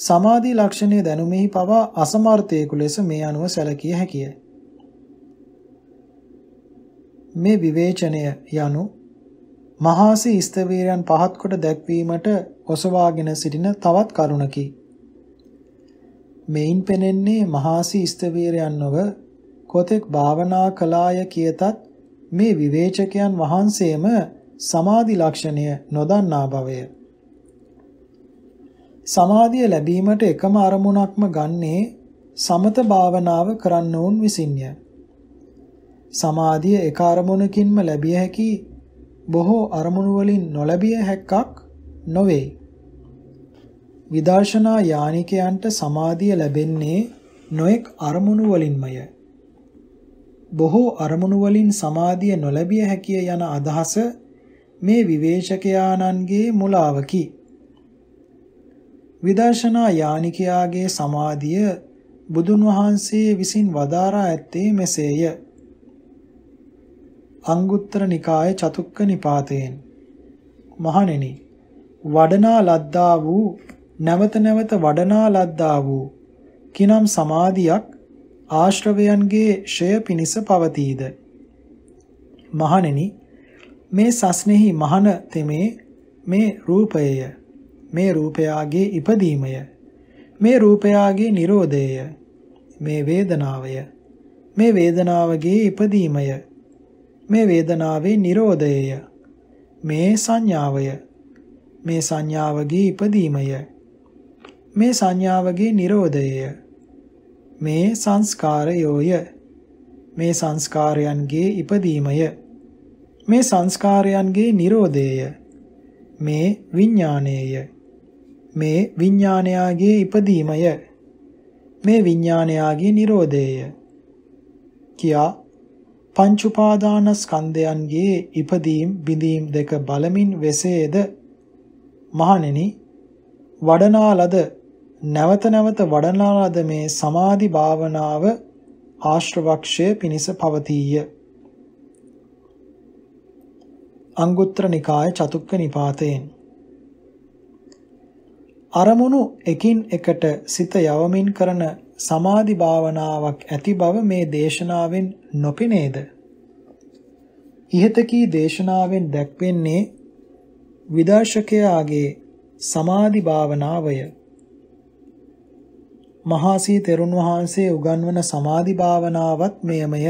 සමාධි ලක්ෂණය දැනුමෙහි පවා අසමර්ථයෙකු ලෙස මේ අනුව සැලකිය හැකිය මේ විවේචනය යනු මහාසී ස්තවීරයන් පහත් කොට දැක්වීමට ඔසවාගෙන සිටින තවත් කරුණකි. මෙයින් පෙනෙන්නේ මහාසී ස්තවීරයන් නොව කොතෙක් භාවනා කළාය කියතත් මේ විවේචකයන් වහන්සේම සමාධි ලක්ෂණය නොදන්නා බවය. සමාධිය ලැබීමට එකම අරමුණක්ම ගන්නේ සමත භාවනාව කරන්නවුන් විසින්ය. සමාධිය එක අරමුණකින්ම ලැබිය හැකි බොහෝ අරමුණු වලින් නොලැබිය හැක්කක් නොවේ. විදර්ශනා යානිකයන්ට සමාධිය ලැබෙන්නේ නොඑක් අරමුණු වලින්මය. බොහෝ අරමුණු වලින් සමාධිය නොලැබිය හැකිය යන අදහස මේ විවේචකයාණන්ගේ මුලාවකි. විදර්ශනා යානිකයාගේ සමාධිය බුදුන් වහන්සේ විසින් වදාරා ඇත්තේ මෙසේය. අංගුත්තර නිකාය චතුක්ක නිපාතයෙන් මහණෙනි වඩනා ලද්දා වූ නැවත නැවත වඩනා ලද්දා වූ කිනම් සමාධියක් ආශ්‍රවයන්ගේ ෂය පිනිස පවතීද මහණෙනි මේ සස්නෙහි මහන තෙමේ මේ රූපයය මේ රූපයාගේ ඉපදීමය මේ රූපයාගේ නිරෝධය මේ වේදනාවය මේ වේදනාවගේ ඉපදීමය මේ වේදනාවේ Nirodhaය. මේ සංඥාවය. මේ සංඥාවගේ ඉපදීමය. මේ සංඥාවගේ Nirodhaය. මේ සංස්කාරයෝය. මේ සංස්කාරයන්ගේ ඉපදීමය. මේ සංස්කාරයන්ගේ Nirodhaය. මේ විඥාණයය. මේ විඥානයාගේ ඉපදීමය. මේ විඥානයාගේ Nirodhaය. කියා පංච උපාදානස්කන්ධයන්ගේ ඉපදීම් බිඳීම් දෙක බලමින් වෙසේද මහණෙනි වඩනා ලද නැවත නැවත වඩනා ලද මේ සමාධි භාවනාව ආශ්‍රවක්ෂය පිණිස පවතීය අංගුත්තර නිකාය චතුක්ක නිපාතයෙන් අරමුණු එකින් එකට සිත යවමින් කරන සමාධි භාවනාවක් ඇති බව මේ දේශනාවෙන් නොපෙනේද? ඉහත කී දේශනාවෙන් දැක්වෙන්නේ විදර්ශකයාගේ සමාධි භාවනාවය. මහාසී තෙරුන් වහන්සේ උගන්වන සමාධි භාවනාවත් මෙයමය.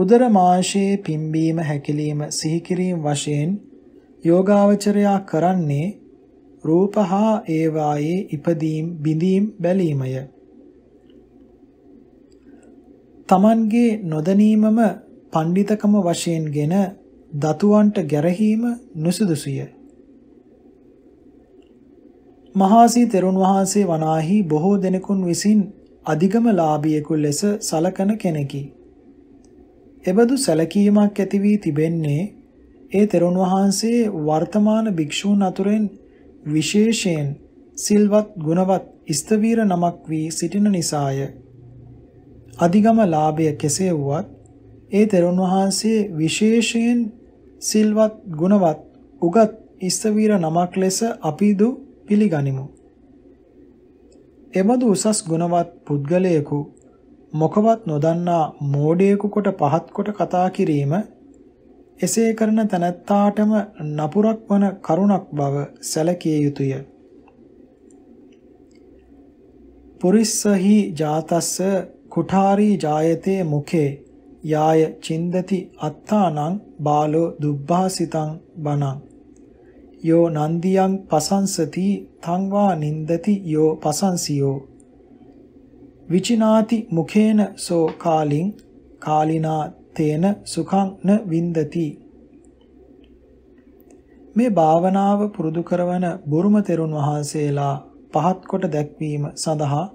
උදර මාංශයේ පිම්බීම හැකිලිම සිහි කිරීම වශයෙන් යෝගාවචරයා කරන්නේ රූප හා ඒවායේ ඉපදීම් බිඳීම් බැලීමය. Tamanගේ නොදැනීමම පඬිතකම වශයෙන්ගෙන දතුවන්ට ගැරහීම නුසුදුසුය. මහාසී තෙරුන් වහන්සේ වනාහි බොහෝ දෙනෙකුන් විසින් අධිගමලාභියෙකු ලෙස සලකන කෙනෙකි. එබඳු සැලකීමක් ඇති වී තිබෙන්නේ ඒ තෙරුන් වහන්සේ වර්තමාන භික්ෂූන් අතුරෙන් විශේෂයෙන් සිල්වත් ගුණවත් ස්තවීර නමක් වී සිටින නිසාය. අධිගම ලාභය කෙසේ වුවත් ඒ තෙරුන් වහන්සේ විශේෂයෙන් සිල්වත් ගුණවත් උගත් ස්තවීර නමක් ලෙස අපි දු පිළිගනිමු. එබඳු උසස් ගුණවත් පුද්ගලයෙකු මොකවත් නොදන්නා මෝඩයෙකු කොට පහත් කොට කතා කිරීම එසේ කරන තැනැත්තාටම නපුරක් වන කරුණක් බව සැලකිය යුතුය. පුරිස්සහි ජාතස්ස කුඨාරී ජායතේ මුඛේ යාය චින්දති අත්තානං බාලෝ දුබ්බාසිතං බණං යෝ නන්දියං පසංසති තංවා නින්දති යෝ පසංසියෝ විචිනාති මුඛේන සෝ කාලින් කාලිනා තේන සුඛං න වින්දති මේ භාවනාව පුරුදු කරවන බුරුම තෙරුන් වහන්සේලා පහත් කොට දැක්වීම සඳහා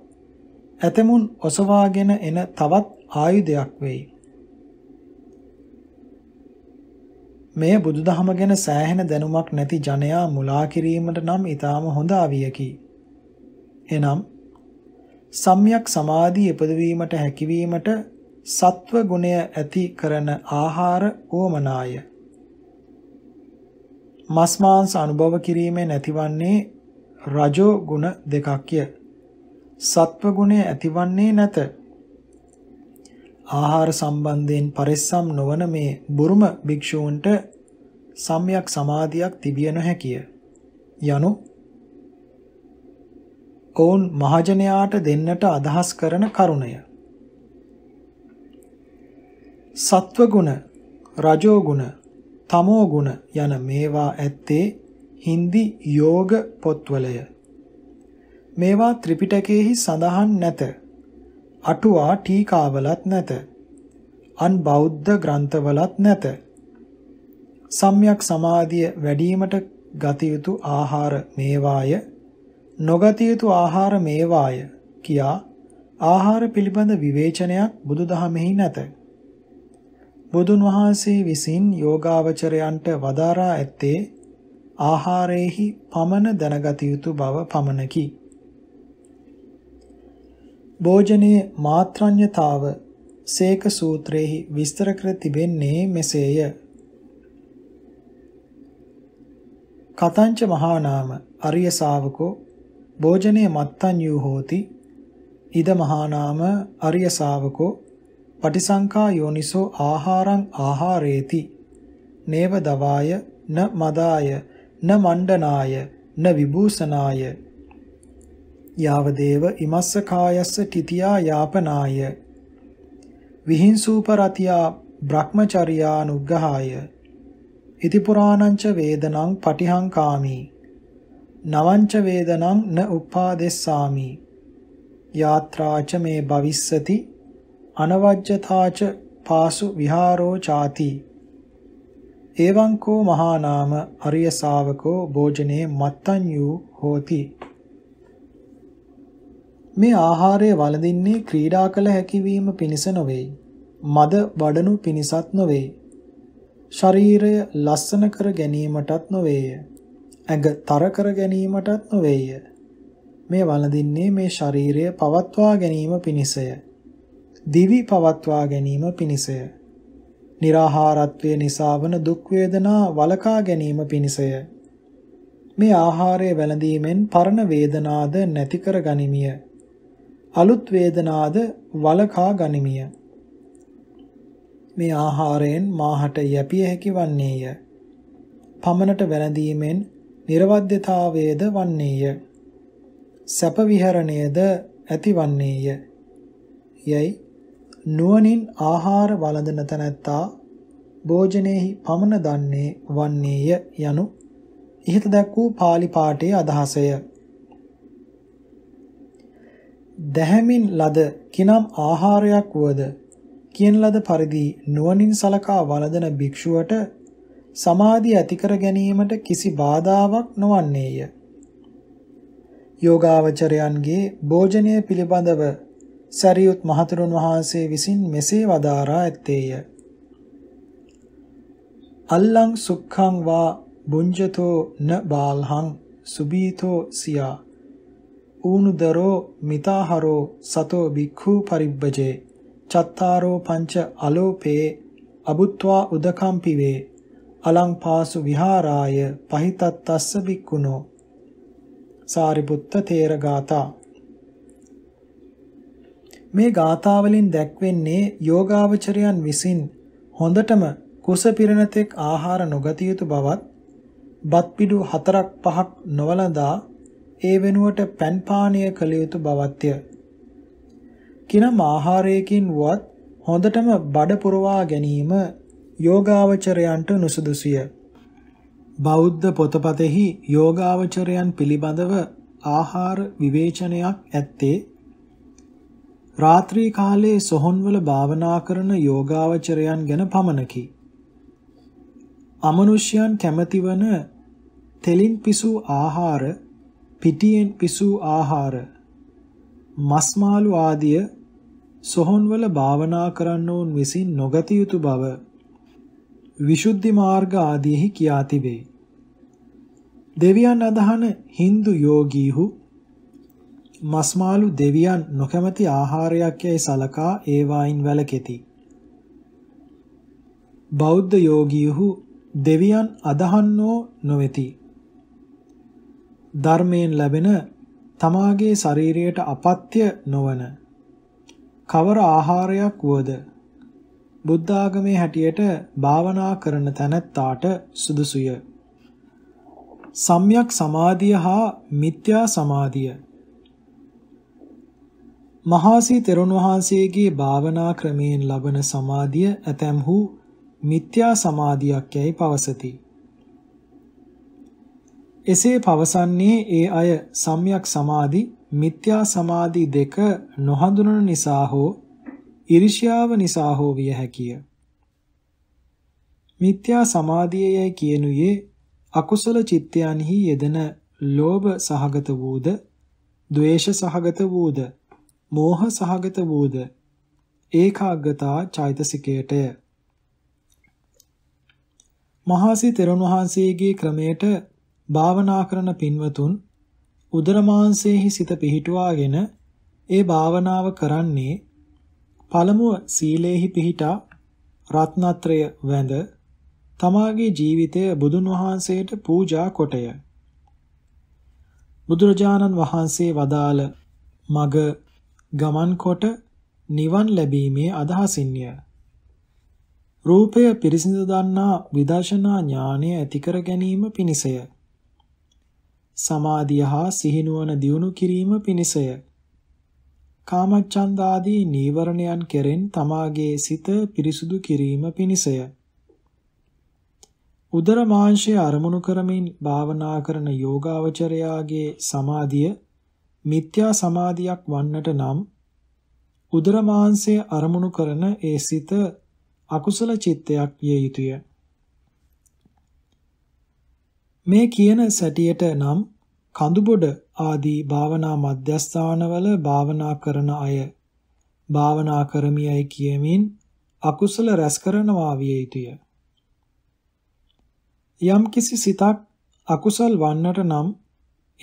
ඇතමුන් ඔසවාගෙන එන තවත් ආයුධයක් වෙයි මේ බුදුදහම ගැන සෑහෙන දැනුමක් නැති ජනයා මුලා කිරීමට නම් ඊටාම හොඳ ආවියකි එනම් සම්්‍යක් සමාධිය ඉපදවීමට හැකිවීමට සත්ව ගුණය ඇති කරන ආහාර ඕමනාය. මස් මාංශ අනුභව කිරීමේ නැතිවන්නේ රජෝ ගුණ දෙකක්ය. සත්ව ගුණය ඇතිවන්නේ නැත. ආහාර සම්බන්ධයෙන් පරිස්සම් නොවන මේ බුරුම භික්ෂූන්ට සම්්‍යක් සමාධියක් තිබිය නොහැකිය. යනු ඔවුන් මහජනයාට දෙන්නට අදහස් කරන කරුණය. සත්ව ගුණ, රජෝ ගුණ, තමෝ ගුණ යන මේවා ඇත්තේ හින්දි යෝග පොත්වලය. මේවා ත්‍රිපිටකයේහි සඳහන් නැත. අටුවා ටීකාවලත් නැත. අන් බෞද්ධ ග්‍රන්ථවලත් නැත. සම්්‍යක් සමාධිය වැඩිවීමට ගතයුතු ආහාර මේවාය නොගතයුතු ආහාර මේවාය කියා ආහාර පිළිබඳ විවේචනයක් බුදුදහමෙහි නැත. බුදුන් වහන්සේ විසින් යෝගාවචරයන්ට වදාරා ඇත්තේ ආහාරයේහි පමණ දැනගත යුතු බව පමණකි. භෝජනයේ මාත්‍රඤ්‍යතාව සේක සූත්‍රයේහි විස්තර කර තිබෙන්නේ මෙසේය. කතංච මහානාම අරිය ශාවකෝ භෝජනේ මත්තඤ්‍යු හෝති ඉද මහානාම අරිය ශාවකෝ පටිසංකා යෝනිසෝ ආහාරං ආහාරේති නේව දවාය න මදාය න මණ්ඩනාය න විභූෂනාය යාවදේව ඉමස්ස කායස්ස තිතියා යාපනාය විහිංසූපරතියා බ්‍රහ්මචර්යානුග්ගහාය ඉති පුරාණංච වේදනං පටිහංකාමි නවංච වේදනං න උපාදෙස්සාමි යාත්‍රාච මේ භවිස්සති අනවජ්‍යතාච පාසු විහාරෝ ചാති එවං කෝ මහානාම අරිය ශාවකෝ භෝජනේ මත්තඤ්ඤු හෝති මේ ආහාරය වළඳින්නේ ක්‍රීඩා කළ හැකිවීම පිණිස නොවේ මද වඩනු පිණිසත් නොවේ ශරීරය ලස්සන කර ගැනීමටත් නොවේය ඇඟ තර කර ගැනීමටත් නොවේය. මේ වළඳින්නේ මේ ශරීරය පවත්වා ගැනීම පිණිසය. දිවි පවත්වා ගැනීම පිණිසය. निराහාරත්වය නිසා වන දුක් වේදනා වළකා ගැනීම පිණිසය. මේ ආහාරය වැළඳීමෙන් පරණ වේදනාද නැති කර ගනිමිය. අලුත් වේදනාද වළකා ගනිමිය. මේ ආහාරයෙන් මාහට යැපිය හැකි වන්නේය. පමණට වැළඳීමෙන් නිර්වද්‍යතාවයේද වන්නේය. සැප විහරණයද ඇතිවන්නේය. යයි නුවණින් ආහාර වළඳන තැනැත්තා භෝජනයේහි පමණ දන්නේ වන්නේය යනු ඉහත දැක් වූ pāli පාඨයේ අදහසය. දැහැමින් ලද කිනම් ආහාරයක් වුවද කියන ලද පරිදි නුවණින් සලකා වළඳන භික්ෂුවට සමාධිය ඇති කර ගැනීමට කිසි බාධාවක් නොවන්නේය. යෝගාවචරයන්ගේ භෝජනය පිළිබඳව සරියුත් මහතෙරුන් වහන්සේ විසින් මෙසේ වදාරා ඇත්තේය. අල්ලං සුක්ඛං වා බුඤ්ජතෝ න බාල්හං සුබීතෝ සියා ඌනුදරෝ මිතාහරෝ සතෝ භික්ඛු පරිබ්බජේ චත්තාරෝ පංච අලෝපේ අබුත්වා උදකම් පිවේ අලං පාසු විහාරාය පහිතත් තස්ස භික්ඛුනෝ සාරිපුත්ත තේරගාතා මේ ගාථාවලින් දැක්වෙන්නේ යෝගාවචරයන් විසින් හොඳටම කුස පිරණතෙක් ආහාර නොගතිය යුතු බවත් බත් පිඩු හතරක් පහක් නොවලඳා ඒ වෙනුවට පැන් පානීය කළ යුතු බවත්ය. කිනම් ආහාරයකින් වත් හොඳටම බඩ පුරවා ගැනීම යෝගාවචරයන්ට නුසුදුසුය. බෞද්ධ පොතපතෙහි යෝගාවචරයන් පිළිබඳව ආහාර විවේචනයක් ඇත්තේ රාත්‍රී කාලයේ සොහොන්වල භාවනා කරන යෝගාවචරයන් ගැන පමණකි. අමනුෂ්‍යයන් කැමැතිවන තෙලින් පිසූ ආහාර, පිටියෙන් පිසූ ආහාර, මස්මාළු ආදිය සොහොන්වල භාවනා කරන්නෝන් විසින් නොගත යුතු බව විසුද්ධි මාර්ග ආදීෙහි කියා තිබේ. දෙවියන් අදහන Hindu යෝගීහු මස්මාළු දෙවියන් නොකැමති ආහාරයක් යයි සලකා ඒවායින් වැළකෙති. බෞද්ධ යෝගීහු දෙවියන් අදහන්නෝ නොවෙති. ධර්මයෙන් ලැබෙන තමාගේ ශරීරයට අපත්‍ය නොවන කවර ආහාරයක් වුවද බුද්ධ ආගමේ හැටියට භාවනා කරන තැනැත්තාට සුදුසුය. සම්්‍යක් සමාධිය හා මිත්‍යා සමාධිය මහාසී තෙරුන් වහන්සේගේ භාවනා ක්‍රමයෙන් ලබන සමාධිය ඇතැම්හු මිත්‍යා සමාධියක් යැයි පවසති. එසේ පවසන්නේ ඒ අය සම්්‍යක් සමාධි මිත්‍යා සමාධි දෙක නොහඳුනන නිසා හෝ ඉරිෂ්‍යාව නිසා හෝ විය හැකිය. මිත්‍යා සමාධිය යැයි කියනුයේ අකුසල චිත්තයන්හි යෙදෙන ලෝභ සහගත වූද, ද්වේෂ සහගත වූද, මෝහ සහගත වූද ඒකාග්‍රතා චෛතසිකයටය. මහසි තෙරුන් වහන්සේගේ ක්‍රමයට භාවනා කරන පින්වතුන් උදරමාංශයේහි සිත පිහිටුවාගෙන ඒ භාවනාව කරන්නේ පළමුව සීලේහි පිහිටා රත්නත්‍රය වැඳ තමාගේ ජීවිතය බුදුන් වහන්සේට පූජා කොටය. බුදුරජාණන් වහන්සේ වදාළ මග ගමන් කොට නිවන් ලැබීමේ අදහසින්ය. රූපය පිරිසිදු දන්නා විදර්ශනා ඥානය ඇතිකර ගැනීම පිණිසය. සමාධිය හා සිහිනුවන දියුණු කිරීම පිණිසය. කාමච්ඡන්ද ආදී නීවරණයන් කෙරෙන් තමාගේ සිත පිරිසුදු කිරීම පිණිසය. උදර මාංශය අරමුණු කරමින් භාවනා කරන යෝගාවචරයාගේ සමාධිය මිත්‍යා සමාධියක් වන්නට නම් උදර මාංශය අරමුණු කරන ඒ සිත අකුසල චිත්තයක් විය යුතුය. මේ කියන සැටියට නම් කඳුබොඩ ආදී භාවනා මධ්‍යස්ථානවල භාවනා කරන අය භාවනා කරමියයි කියමින් අකුසල රැස් කරනවා විය යුතුය. යම් කිසි සිතක් අකුසල් වන්නට නම්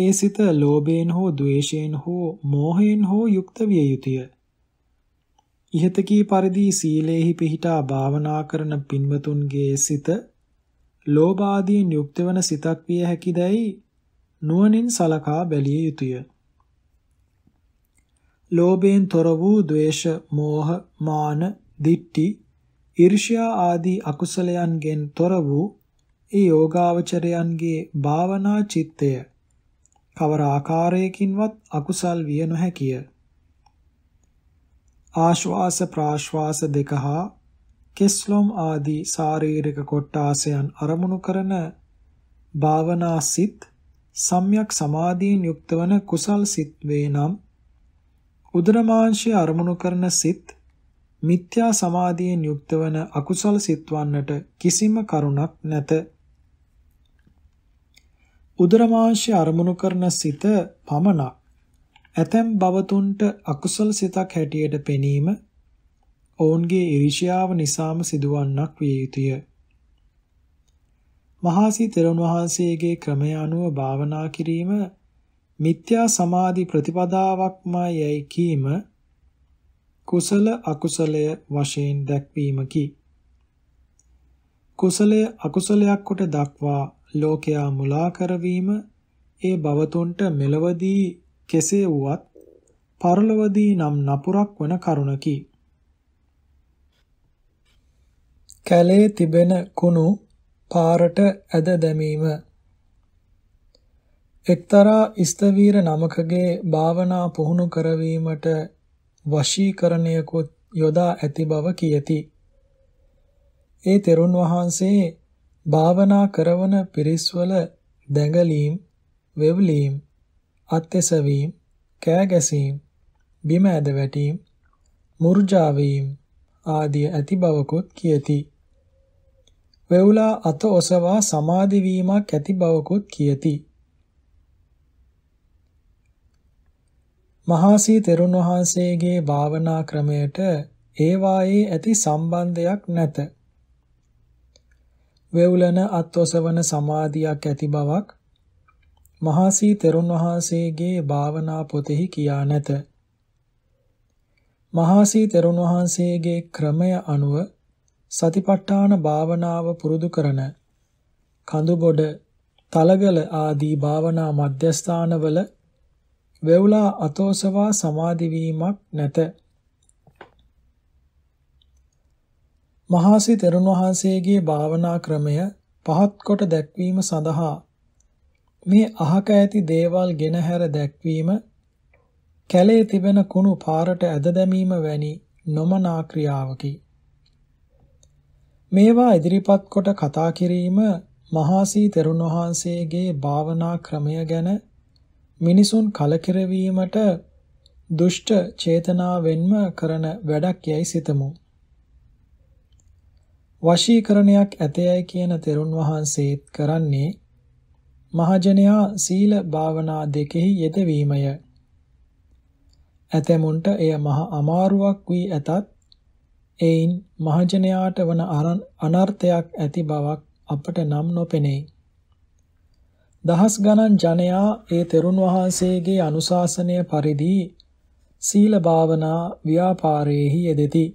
ඒ සිත ලෝභයෙන් හෝ ద్వේෂයෙන් හෝ මෝහයෙන් හෝ යුක්ත විය යුතුය. ইহත කී පරිදි සීලේහි පිහිටා භාවනා කරන පින්වතුන්ගේ සිත ලෝභ ආදීන් යුක්ත වන සිතක් විය හැකිදයි නුවණින් සලකා බැලිය යුතුය. ලෝභයෙන් තොර වූ ද්වේෂ, මෝහ, මාන, දිට්ටි, ඊර්ෂ්‍යා ආදී අකුසලයන්ගෙන් තොර වූ ඒ යෝගාවචරයන්ගේ භාවනා චිත්තය කවර ආකාරයකින්වත් අකුසල් විය නොහැකිය. ආශ්වාස ප්‍රාශ්වාස දෙක හා කෙස්ලොම් ආදී ශාරීරික කොට්ටාසයන් අරමුණු කරන භාවනා සිත් සම්්‍යක් සමාධීන් යුක්ත වන කුසල් සිත් වේ නම් උදරමාංශය අරමුණු කරන සිත් මිත්‍යා සමාධීන් යුක්ත වන අකුසල් සිත් වන්නට කිසිම කරුණක් නැත උදරමාංශය අරමුණු කරන සිත පමණක් ඇතැම් භවතුන්ට අකුසල සිතක් හැටියට පෙනීම ඔවුන්ගේ ඉරිෂ්‍යාව නිසාම සිදුවන්නක් විය යුතුය. මහාසී තෙරුන් වහන්සේගේ ක්‍රමය අනුව භාවනා කිරීම මිත්‍යා සමාධි ප්‍රතිපදාවක්මයි යැයි කීම කුසල අකුසලය වශයෙන් දැක්වීමකි. කුසලය අකුසලයක් කොට දක්වා ලෝකයා මුලා කරවීම ඒ භවතුන්ට මෙලවදී කෙසේ වුවත් පරලොවදී නම් නපුරක් වන කරුණකි. කැලේ තිබෙන කුණු පාරට ඇද දැමීම එක්තරා ස්තවීර නමකගේ භාවනා පුහුණු කරවීමට වශීකරණයකුත් යොදා ඇති බව කියති. ඒ තෙරුන් වහන්සේ භාවනා කරවන පිරිස්වල දැඟලීම්, වෙව්ලීම්, අත්‍යසවීම්, කෑ ගැසීම්, බිම ඇද වැටීම්, මුර්ජා වීම ආදී ඇති බවකුත් කියති. වෙවුලා අත ඔසවා සමාධි වීමක් ඇති බවකුත් කියති. මහාසී තෙරුන් වහන්සේගේ භාවනා ක්‍රමයට ඒවායේ ඇති සම්බන්ධයක් නැත. වේවුලන අත්ඔසවන සමාධියක් ඇති බවක් මහසී තෙරුන් වහන්සේගේ භාවනා පොතෙහි කියා නැත. මහසී තෙරුන් වහන්සේගේ ක්‍රමය අනුව සතිපට්ඨාන භාවනාව පුරුදු කරන කඳුබොඩ, තලගල ආදී භාවනා මධ්‍යස්ථානවල වේවුලා අතෝසවා සමාධි වීමක් නැත. මහාසි තෙරුන් වහන්සේගේ භාවනා ක්‍රමය පහත් කොට දැක්වීම සඳහා මේ අහක ඇති දේවල් ගෙන හැර දැක්වීම කැලේ තිබෙන කුණු පාරට ඇද දැමීම වැනි නොමනා ක්‍රියාවකි. මේවා ඉදිරිපත් කොට කතා කිරීම මහාසී තෙරුන් වහන්සේගේ භාවනා ක්‍රමය ගැන මිනිසුන් කලකිරවීමට දුෂ්ට චේතනාවෙන්ම කරන වැඩක් යයි සිතමු. වශීකරණයක් ඇතයයි කියන තෙරුන් වහන්සේත් කරන්නේ මහජනයා සීල භාවනා දෙකෙහි යෙදවීමය. ඇතැමුන්ට එය මහ අමාරුවක් වී ඇතත් එයින් මහජනයාට වන අනර්ථයක් ඇති බවක් අපට නම් නොපෙනේ. දහස් ගණන් ජනයා ඒ තෙරුන් වහන්සේගේ අනුශාසනය පරිදි සීල භාවනා ව්‍යාපාරයේහි යෙදෙති.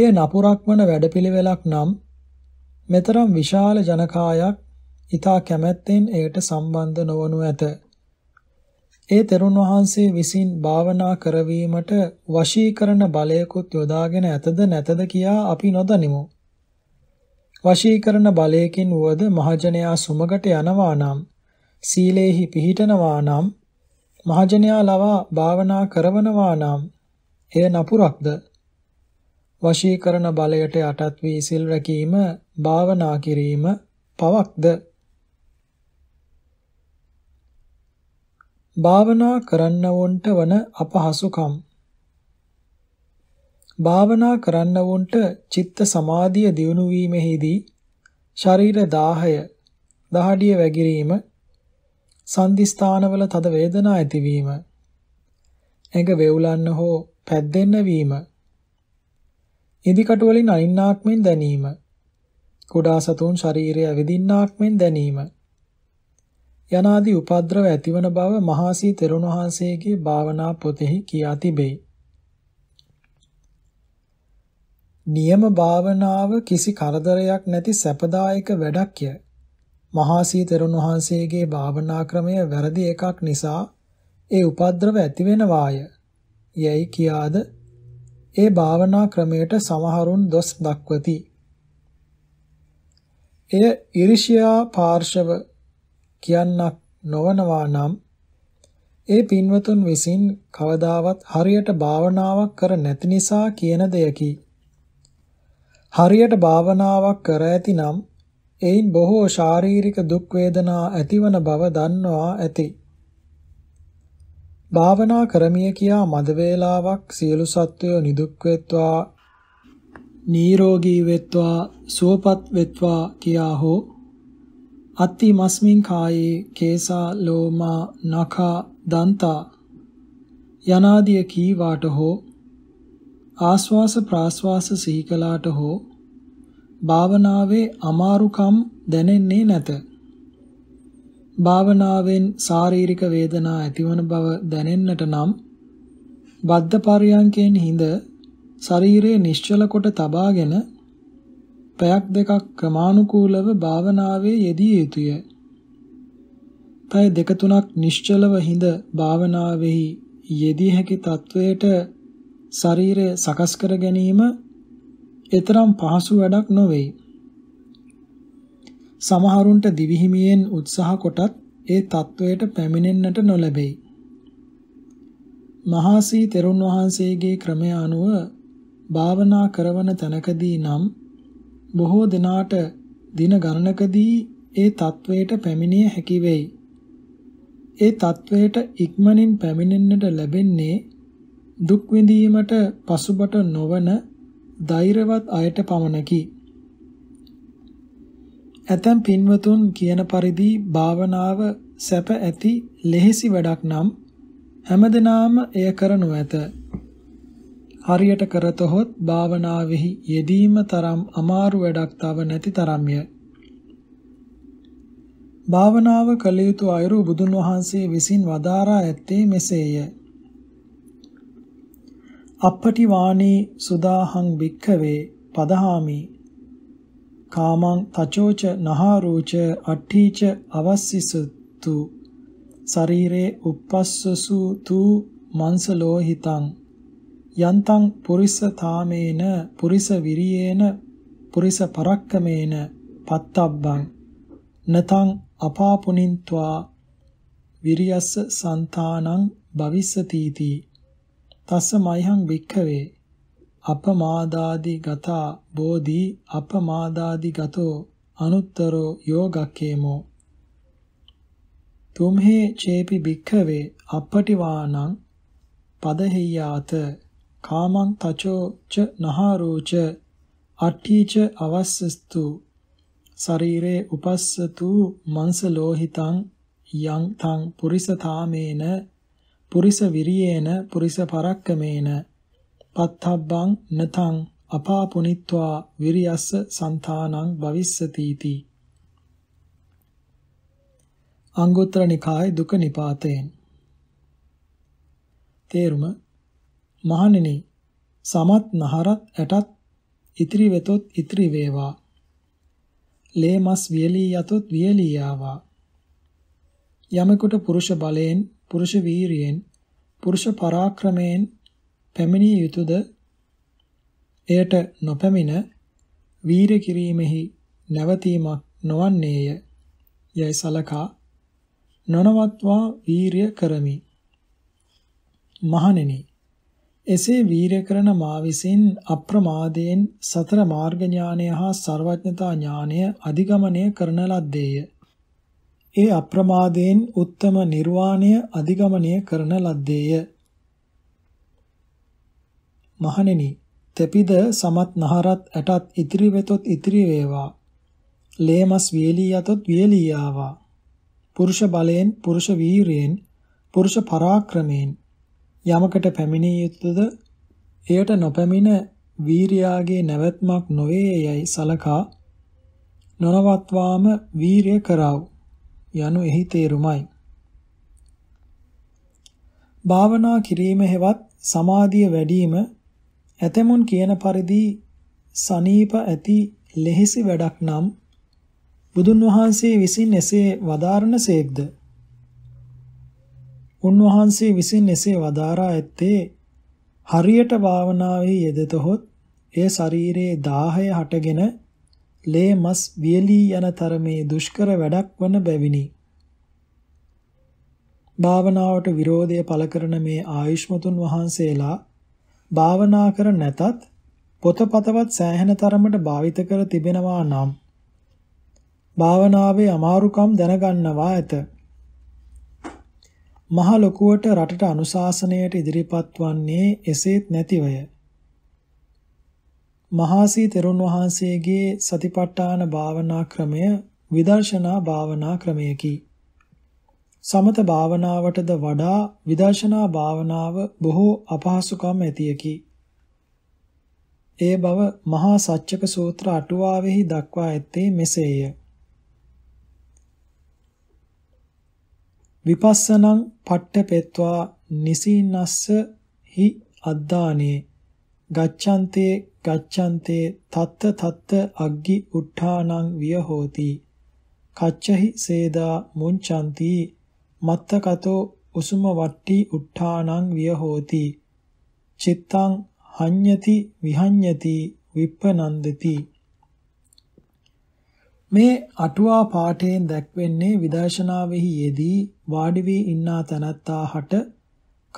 එය නපුරක් වන වැඩපිළිවෙලක් නම් මෙතරම් විශාල ජනකායක් ඊතා කැමැත්තෙන් එයට සම්බන්ධ නොවනු ඇත. ඒ තෙරුන් වහන්සේ විසින් භාවනා කරවීමට වශීකරණ බලයකුත් යොදාගෙන ඇතද නැතද කියා අපි නොදනිමු. වශීකරණ බලයකින් වුවද මහජනයා සුමගට යනවා නම් සීලේහි පිහිටනවා නම් මහජනයා ලවා භාවනා කරවනවා නම් එය නපුරක්ද වශීකරණ බලයට යටත් වී සිල් රැකීම භාවනා කිරීම පවක්ද භාවනා කරන්නවොන්ට වන අපහසුකම් භාවනා කරන්නවොන්ට චිත්ත සමාධිය දියුණු වීමෙහිදී ශරීර දාහය දහඩිය වැගිරීම සංදිස්ථානවල තද වේදනා ඇතිවීම ඇඟ වෙවුලන්න හෝ පැද්දෙන්න වීම ඉදිකටු වලින් අනින්නාක් මෙන් දැනීම. කුඩා සතුන් ශරීරය විදින්නාක් මෙන් දැනීම. යනාදී උපද්‍රව ඇතිවන බව මහාසී තෙරුණ වහන්සේගේ භාවනා පොතෙහි කියා තිබේ. නියම භාවනාව කිසි කරදරයක් නැති සැපදායක වැඩක්ය. මහාසී තෙරුණ වහන්සේගේ භාවනා ක්‍රමය වැරදි එකක් නිසා ඒ උපද්‍රව ඇති වෙනවාය. යැයි කියාද ඒ භාවනා ක්‍රමයට සමහරුන් දොස් දක්වති. එය ඉරිෂියා පාර්ශව කියන්නක් නොවනවා නම් ඒ පින්වතුන් විසින් කවදාවත් හරියට භාවනාවක් කර නැති නිසා කියන දෙයකි. හරියට භාවනාවක් කර ඇතිනම් එයින් බොහෝ ශාරීරික දුක් වේදනා ඇතිවන බව දන්නවා ඇති. භාවනා කරමිය කියා මද වේලාවක් සියලු සත්වයෝ නිදුක් වෙත්වා නිරෝගී වෙත්වා සුවපත් වෙත්වා කියා හෝ අත්ති මස්මින් කායේ කේසා ලෝමා නඛා දන්තා යනාදිය කීවාට හෝ ආස්වාස ප්‍රාස්වාස සිහි කළාට හෝ භාවනාවේ අමාරුකම් දැනෙන්නේ නැත භාවනාවෙන් ශාරීරික වේදනා ඇතිවන බව දැනෙන්නට නම් බද්ධ පර්යංකයෙන් හිඳ ශරීරයේ නිශ්චල කොට තබාගෙන පැයක් දෙකක් ක්‍රමානුකූලව භාවනාවේ යෙදිය යුතුය. පැය දෙක තුනක් නිශ්චලව හිඳ භාවනාවෙහි යෙදිය හැකි තත්වයට ශරීරය සකස් කර ගැනීම එතරම් පහසු වැඩක් නොවේ. සමහරුන්ට දිවිහිමියෙන් උත්සාහ කොටත් ඒ తත්වයට පැමිණෙන්නට නොලැබෙයි. මහාසී තෙරුන් වහන්සේගේ ක්‍රමය අනුව භාවනා කරවන තැනකදී නම් බොහෝ දිනාට දින ගණනකදී ඒ తත්වයට පැමිණිය හැකි වෙයි. ඒ తත්වයට ඉක්මනින් පැමිණෙන්නට ලැබෙන්නේ දුක් විඳීමට පසුබට නොවන ධෛර්යවත් අයට පමණකි. ඇතැම් පින්වතුන් කියන පරිදි භාවනාව සැප ඇති ලෙහෙසි වැඩක් නම් හැමදෙනාම එය කරනු ඇත. හරියට කරතොත් භාවනාවෙහි යෙදීම තරම් අමාරු වැඩක් තව නැති තරම්ය. භාවනාව කළ යුතු අයුරු බුදුන් වහන්සේ විසින් වදාරා ඇත්තේ මෙසේය. අපපටි වාණී සුදාහං භික්ඛවේ පදහාමි කාමං තචෝච නහාරෝච අට්ඨීච අවස්සිසතු ශරීරේ uppassasu tu මන්සලෝ හිතං යන්තං පුරිස තාමේන පුරිස විරියේන පුරිස පරක්කමේන පත්තබ්බං නතං අපාපුනින්त्वा විරියස්ස సంతානං භවිස්සති තී තස්ස මයිහං වික්ඛවේ අපමාදාදි ගතා බෝධි අපමාදාදි ගතෝ අනුත්තරෝ යෝගක්කේමෝ තුම්හි චේපි භික්ඛවේ අපටිවාණං පදහෙය්‍යාත කාමං තචෝ ච නහාරෝ ච අට්ඨීච අවස්සස්තු ශරීරේ උපස්සතු මංස ලෝහිතං යං තං පුරිස තාමේන පුරිස විරියේන පුරිස පරක්කමේන පත්තබ්බං නතං අපාපුනිත්වා විරියස්ස సంతානං භවිස්සතිති අංගුත්තර නිකාය දුක නිපාතයෙන් තේරුම මහණෙනි සමත් නහරත් ඇටත් ඉතිරි වෙතොත් ඉතිරි වේවා ලේ මස් වියලී යතොත් වියලී ආවා යමෙකුට පුරුෂ බලයෙන් පුරුෂ වීරියෙන් පුරුෂ පරාක්‍රමයෙන් පැමිණිය යුතුයද එයට නොපැමිණ වීර කිරීමෙහි නැවතීමක් නොවන්නේය යයි සලකා නොනවත්වා වීරය කරමි මහණෙනි එසේ වීරය කරන මා විසින් අප්‍රමාදයෙන් සතර මාර්ග ඥානය හා ਸਰවඥතා ඥානය අධිගමනය කරන ලද්දේය ඒ අප්‍රමාදයෙන් උත්තම නිර්වාණය අධිගමනය කරන ලද්දේය මහණෙනි තෙපිද සමත් නහරත් ඇටත් ඉතිරි වෙතොත් ඉතිරි වේවා. ලේමස් වියලී යතොත් වියලී ආවා. පුරුෂ බලයෙන් පුරුෂ වීරයෙන් පුරුෂ පරාක්‍රමයෙන් යමකට පැමිණිය යුතුද එයට නොපැමිණ වීරයාගේ නැවැත්මක් නොවේ යයි සලකා නොනවත්වාම වීරය කරව යනු එහි තේරුමයි. භාවනා කිරීම හෙවත් සමාධිය වැඩිම ඇතමුන් කියන පරිදි සනීප ඇති ලෙහිසි වැඩක් නම් බුදුන් වහන්සේ විසින් එසේ වදාරණසේක්ද උන්වහන්සේ විසින් එසේ වදාරා ඇත්තේ හරියට භාවනාවේ යෙදතොත් ඒ ශරීරයේ දාහය හටගෙන ලේ මස් වියලී යන තරමේ දුෂ්කර වැඩක් වන බැවිනි. භාවනාවට විරෝධය පළ කරන මේ ආයුෂ්මතුන් වහන්සේලා භාවනා කර නැතත් පොතපතවත් සෑහෙන තරමට භාවිත කර තිබෙනවා නම් භාවනාවේ අමාරුකම් දැනගන්නවා ඇත. මහ ලොකුවට රටට අනුශාසනයට ඉදිරිපත් වන්නේ එසේත් නැතිවය. මහාසී තෙරුන් වහන්සේගේ සතිපට්ඨාන භාවනා ක්‍රමය විදර්ශනා භාවනා ක්‍රමයකි. සමත භාවනාවටද වඩා විදර්ශනා භාවනාව බොහෝ අපහසුකම් ඇතියකි. ඒ බව මහා සච්චක සූත්‍ර අටුවාවෙහි දක්වා ඇත්තේ මෙසේය. විපස්සනං පට්ඨපෙත්වා නිසීනස්ස හි අද්දානේ ගච්ඡන්තේ ගච්ඡන්තේ තත්ත තත්ත අග්ගි උට්ඨානං විය හෝති කච්චහි සේදා මුංචන්ති මත්තකතෝ උසුම වට්ටි උට්ඨානං වියහෝති චිත්තං හඤ්ඤති විහඤ්ඤති විප්පනන්දති මේ අටුවා පාඨයෙන් දැක්වෙන්නේ විදර්ශනාවෙහි යෙදී වාඩි වී ඉන්නා තනත්තා හට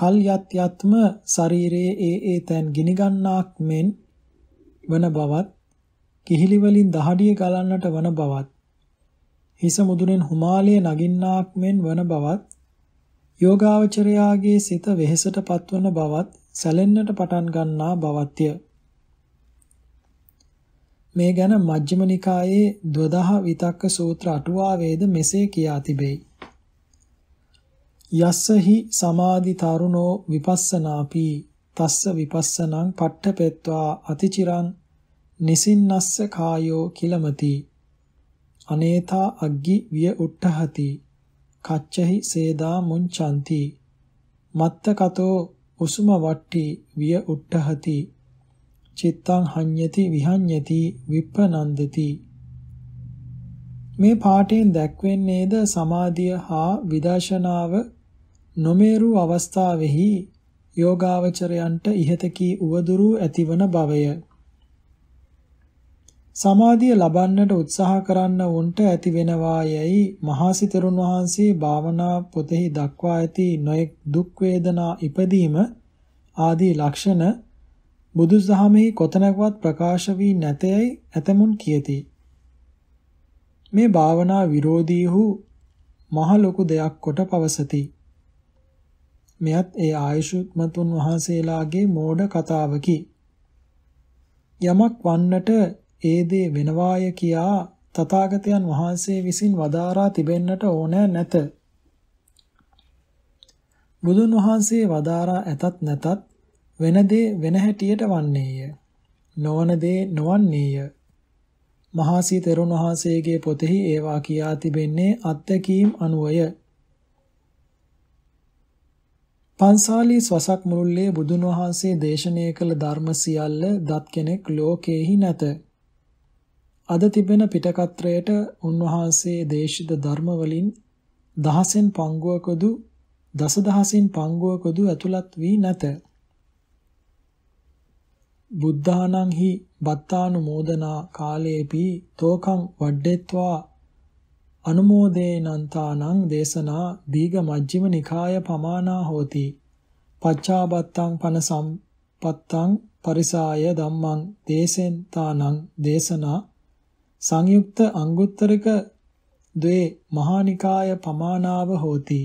කල්යත් යත්ම ශරීරයේ ඒ ඒ තැන් ගිනි ගන්නාක් මෙන් වන බවත් කිහිලි වලින් දහඩිය ගලන්නට වන බවත් හිස මුදුනෙන් හුමාලයේ නගින්නාක් මෙන් වන බවත් යෝගාවචරයාගේ සිත වෙහෙසට පත්වන බවත් සැලෙන්නට පටන් ගන්නා බවත්ය. මේ ගැන මජ්ක්‍ධිම නිකායේ 12 විතක්ක සූත්‍ර අටුවාවේද මෙසේ කියා තිබේ. යස්සහි සමාධි තරුණෝ විපස්සනාපි තස්ස විපස්සනං පට්ඨපෙත්වා අතිචිරං නිසින්නස්ස කායෝ කිලමති අනේතා අග්ගි විය උට්ඨහති කච්චහි සේදා මුංචಂತಿ මත්ත කතෝ උසුම වට්ටි විය උට්ඨහති චිත්තං හඤ්ඤති විහඤ්ඤති විප්පනන්දති මේ පාඨයෙන් දැක්වෙන්නේද සමාධිය හා විදර්ශනාව නොමේරු අවස්ථාවෙහි යෝගාවචරයන්ට ඉහත කී උවදුරු ඇතිවන බවය සමාධිය ලබන්නට උත්සාහ කරන්න උන්ට ඇති වෙනවා යයි මහසිතරුන් වහන්සේ භාවනා පොතෙහි දක්වා ඇති නොයෙක් දුක් වේදනා ඉපදීම ආදී ලක්ෂණ බුදුසහමෙහි කොතනකවත් ප්‍රකාශ වී නැතේයි ඇතමුන් කියති මේ භාවනා විරෝධීහු මහ ලොකු දෙයක් කොට පවසති මෙයත් ඒ ආයුෂ්මතුන් වහන්සේලාගේ මෝඩ කතාවකි යමක් වන්නට ඒ දේ වෙනවාය කියා තථාගතයන් වහන්සේ විසින් වදාරා තිබෙන්නට ඕන නැත. බුදුන් වහන්සේ වදාරා ඇතත් නැතත් වෙන දේ වෙන හැටියට වන්නේය. නොවන දේ නොවන්නේය. මහාසී තෙරුන් වහන්සේගේ පොතෙහි ඒවා කියා තිබෙන්නේ අත්දැකීම් අනුවය. පන්සාලී සවසක් මුළුල්ලේ බුදුන් වහන්සේ දේශනය කළ ධර්ම සියල්ල දත් කෙනෙක් ලෝකේහි නැත. අද තිබෙන පිටකත්‍රයට උන්වහන්සේ දේශිත ධර්ම වලින් දහසෙන් පංගුවකදු දසදහසින් පංගුවකදු ඇතුළත් වී නැත. බුද්ධානංහි බත්තානුමෝදනා කාලේපි තෝකං වඩ්ඩෙත්වා අනුමෝදේනන්තානං දේශනා දීඝ මජ්ක්‍ධිම නිකාය පමානා හෝති. පච්චාබත්තං පන සම්පත්තං පරිසාය ධම්මං දේසෙන්තානං දේශනා සංයුක්ත අංගුත්තරික ද්වේ මහානිකාය පමානාව හෝති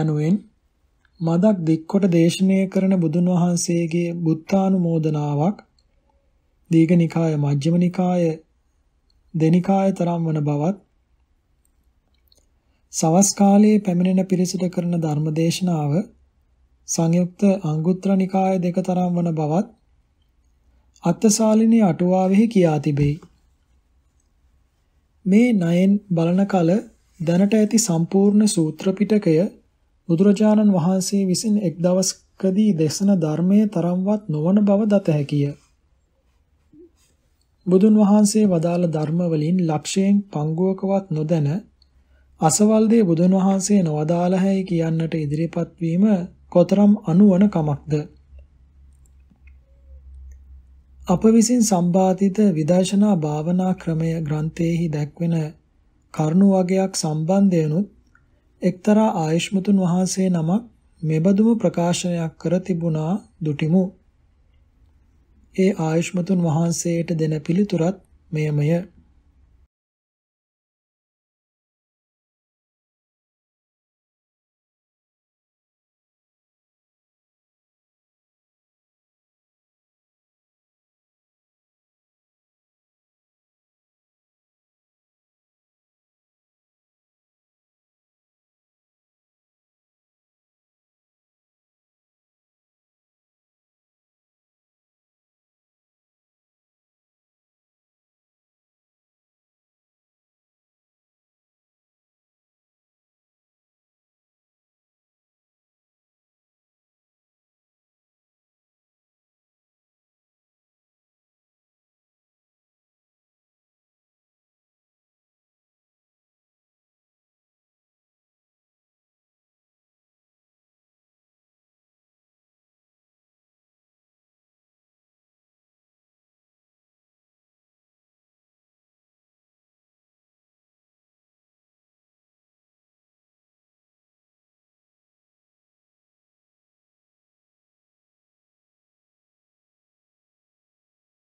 යනුවෙන් මදක් දික්කොට දේශනය කරන බුදුන් වහන්සේගේ බුත්තානුමෝදනාවක් දීඝනිකාය මජ්ක්‍ධිමනිකාය දෙනිකාය තරම් වන බවත් සවස් කාලයේ පැමිණෙන පිරිසට කරන ධර්මදේශනාව සංයුක්ත අංගුත්තර නිකාය දෙක තරම් වන බවත් අත්තසාලිනී අටුවාවෙහි කියා තිබේ. මේ නයෙන් බලන කල දැනට ඇති සම්පූර්ණ සූත්‍ර පිටකය බුදුරජාණන් වහන්සේ විසින් එක් දවසකදී දේශන ධර්මයේ තරම්වත් නොවන බව දත හැකිය. බුදුන් වහන්සේ වදාළ ධර්ම වලින් ලක්ෂයෙන් පංගුවකවත් නොදැන අසවල් දේ බුදුන් වහන්සේ නොවදාළහයි කියන්නට ඉදිරිපත් වීම කොතරම් අනුවන කමක්ද? අප විසින් සම්පාදිත විදර්ශනා භාවනා ක්‍රමය ග්‍රන්ථයේහි දැක්වෙන කරුණු වගයක් සම්බන්ධයෙන්ුත් එක්තරා ආයෂ්මතුන් වහන්සේ නමක් මෙබඳුම ප්‍රකාශනයක් කර තිබුණා දුටිමු. ඒ ආයෂ්මතුන් වහන්සේට දෙන පිළිතුරත් මෙයමය.